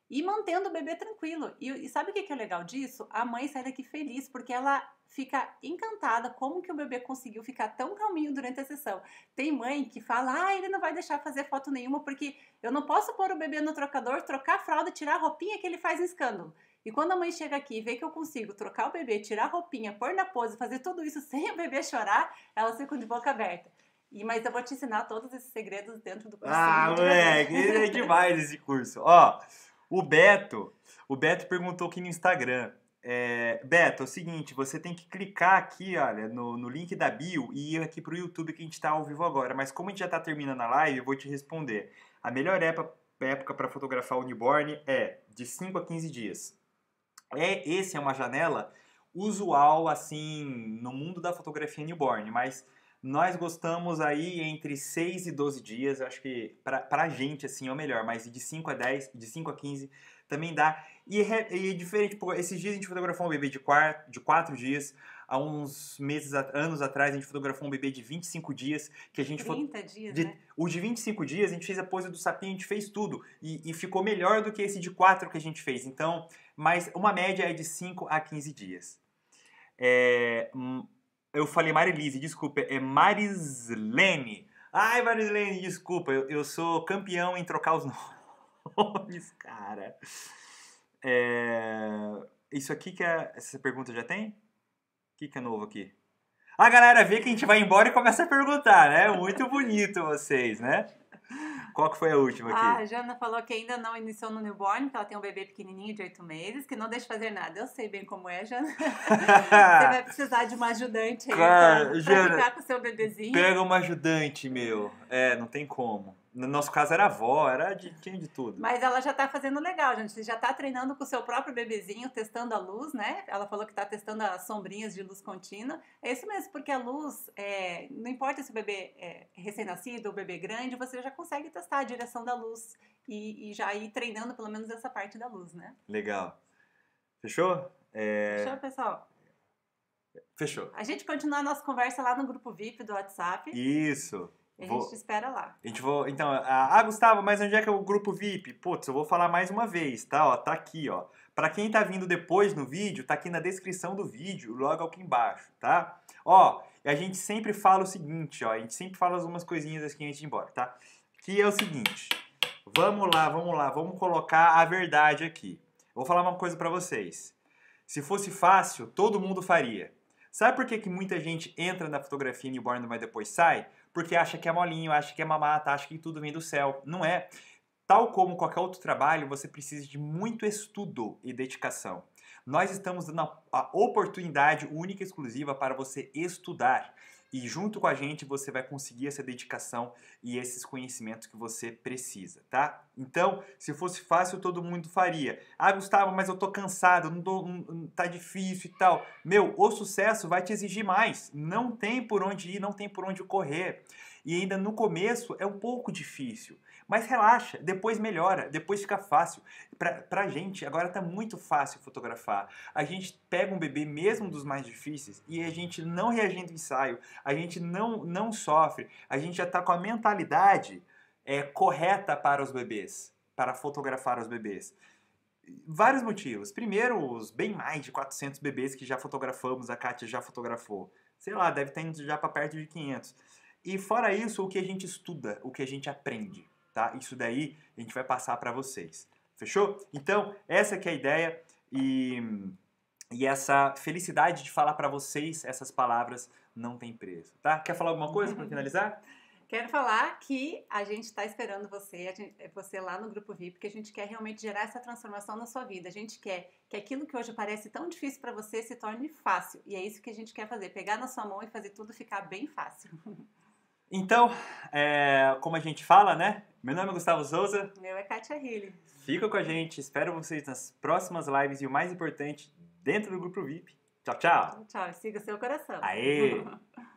C: e mantendo o bebê tranquilo. E, e sabe o que, é legal disso? A mãe sai daqui feliz, porque ela fica encantada como que o bebê conseguiu ficar tão calminho durante a sessão. Tem mãe que fala, ah, ele não vai deixar fazer foto nenhuma porque eu não posso pôr o bebê no trocador, trocar a fralda, tirar a roupinha que ele faz um escândalo. E quando a mãe chega aqui e vê que eu consigo trocar o bebê, tirar a roupinha, pôr na pose, fazer tudo isso (laughs) sem o bebê chorar, ela fica de boca aberta. E, mas eu vou te ensinar todos esses segredos dentro do curso. Ah,
B: (laughs) moleque, é demais esse curso. Ó, o Beto, o Beto perguntou aqui no Instagram. É, Beto, é o seguinte, você tem que clicar aqui, olha, no, no link da bio e ir aqui pro YouTube que a gente está ao vivo agora. Mas como a gente já está terminando a live, eu vou te responder. A melhor época para fotografar o newborn é de 5 a 15 dias. É, esse é uma janela usual, assim, no mundo da fotografia newborn, mas nós gostamos aí entre 6 e 12 dias, eu acho que pra, pra gente assim é o melhor, mas de 5 a 10, de 5 a 15 também dá. E é, e é diferente, tipo, esses dias a gente fotografou um bebê de 4, de 4 dias, há uns meses, anos atrás, a gente fotografou um bebê de 25 dias, que a gente... 30 fo... dias, de... né? O de 25 dias, a gente fez a pose do sapinho, a gente fez tudo, e, e ficou melhor do que esse de 4 que a gente fez, então... Mas uma média é de 5 a 15 dias. É, hum, eu falei Marilise, desculpa, é Marislene. Ai, Marislene, desculpa, eu, eu sou campeão em trocar os (laughs) nomes, cara. É, isso aqui que é. Essa pergunta já tem? O que, que é novo aqui? A galera vê que a gente vai embora e começa a perguntar, né? Muito bonito vocês, né? Qual que foi a última aqui? Ah, a
C: Jana falou que ainda não iniciou no newborn, que ela tem um bebê pequenininho de oito meses, que não deixa fazer nada. Eu sei bem como é, Jana. (laughs)
B: Você vai
C: precisar de uma ajudante aí Cara, pra, pra ficar com o seu bebezinho. Pega uma
B: ajudante, meu. É, não tem como. No nosso caso era avó, era de, tinha de tudo. Mas
C: ela já está fazendo legal, gente. Você já está treinando com o seu próprio bebezinho, testando a luz, né? Ela falou que está testando as sombrinhas de luz contínua. É isso mesmo, porque a luz, é, não importa se o bebê é recém-nascido ou bebê grande, você já consegue testar a direção da luz e, e, já ir treinando pelo menos essa parte da luz, né?
B: Legal. Fechou? É... Fechou, pessoal? Fechou. A
C: gente continua a nossa conversa lá no grupo VIP do WhatsApp.
B: Isso vou... a gente te espera lá. A gente vou... Então, ah, Gustavo, mas onde é que é o grupo VIP? Putz, eu vou falar mais uma vez, tá? Ó, tá aqui, ó. Para quem tá vindo depois no vídeo, tá aqui na descrição do vídeo, logo aqui embaixo, tá? Ó, a gente sempre fala o seguinte, ó, a gente sempre fala algumas coisinhas assim antes de ir embora, tá? Que é o seguinte, vamos lá, vamos lá, vamos colocar a verdade aqui. Vou falar uma coisa para vocês. Se fosse fácil, todo mundo faria. Sabe por que, que muita gente entra na fotografia newborn, mas depois sai? porque acha que é molinho, acha que é mamata, acha que tudo vem do céu. Não é. Tal como qualquer outro trabalho, você precisa de muito estudo e dedicação. Nós estamos dando a oportunidade única e exclusiva para você estudar. E junto com a gente você vai conseguir essa dedicação e esses conhecimentos que você precisa, tá? Então, se fosse fácil, todo mundo faria. Ah, Gustavo, mas eu tô cansado, não tô, não, tá difícil e tal. Meu, o sucesso vai te exigir mais. Não tem por onde ir, não tem por onde correr. E ainda no começo é um pouco difícil. Mas relaxa, depois melhora, depois fica fácil. Pra, pra gente, agora tá muito fácil fotografar. A gente pega um bebê, mesmo dos mais difíceis, e a gente não reagindo ensaio, a gente não, não sofre, a gente já tá com a mentalidade é, correta para os bebês, para fotografar os bebês. Vários motivos. Primeiro, os bem mais de 400 bebês que já fotografamos, a Kátia já fotografou. Sei lá, deve estar tá indo já para perto de 500. E fora isso, o que a gente estuda, o que a gente aprende tá? Isso daí a gente vai passar para vocês. Fechou? Então, essa que é a ideia e, e essa felicidade de falar para vocês essas palavras não tem preço, tá? Quer falar alguma coisa para finalizar? (laughs)
C: Quero falar que a gente está esperando você, gente, você lá no grupo VIP, porque a gente quer realmente gerar essa transformação na sua vida. A gente quer que aquilo que hoje parece tão difícil para você se torne fácil. E é isso que a gente quer fazer: pegar na sua mão e fazer tudo ficar bem fácil.
B: (laughs) Então, é, como a gente fala, né? Meu nome é Gustavo Souza.
C: Meu é Kátia Hilly.
B: Fica com a gente, espero vocês nas próximas lives e o mais importante, dentro do grupo VIP. Tchau, tchau.
C: Tchau, siga o seu coração.
B: Aê! (laughs)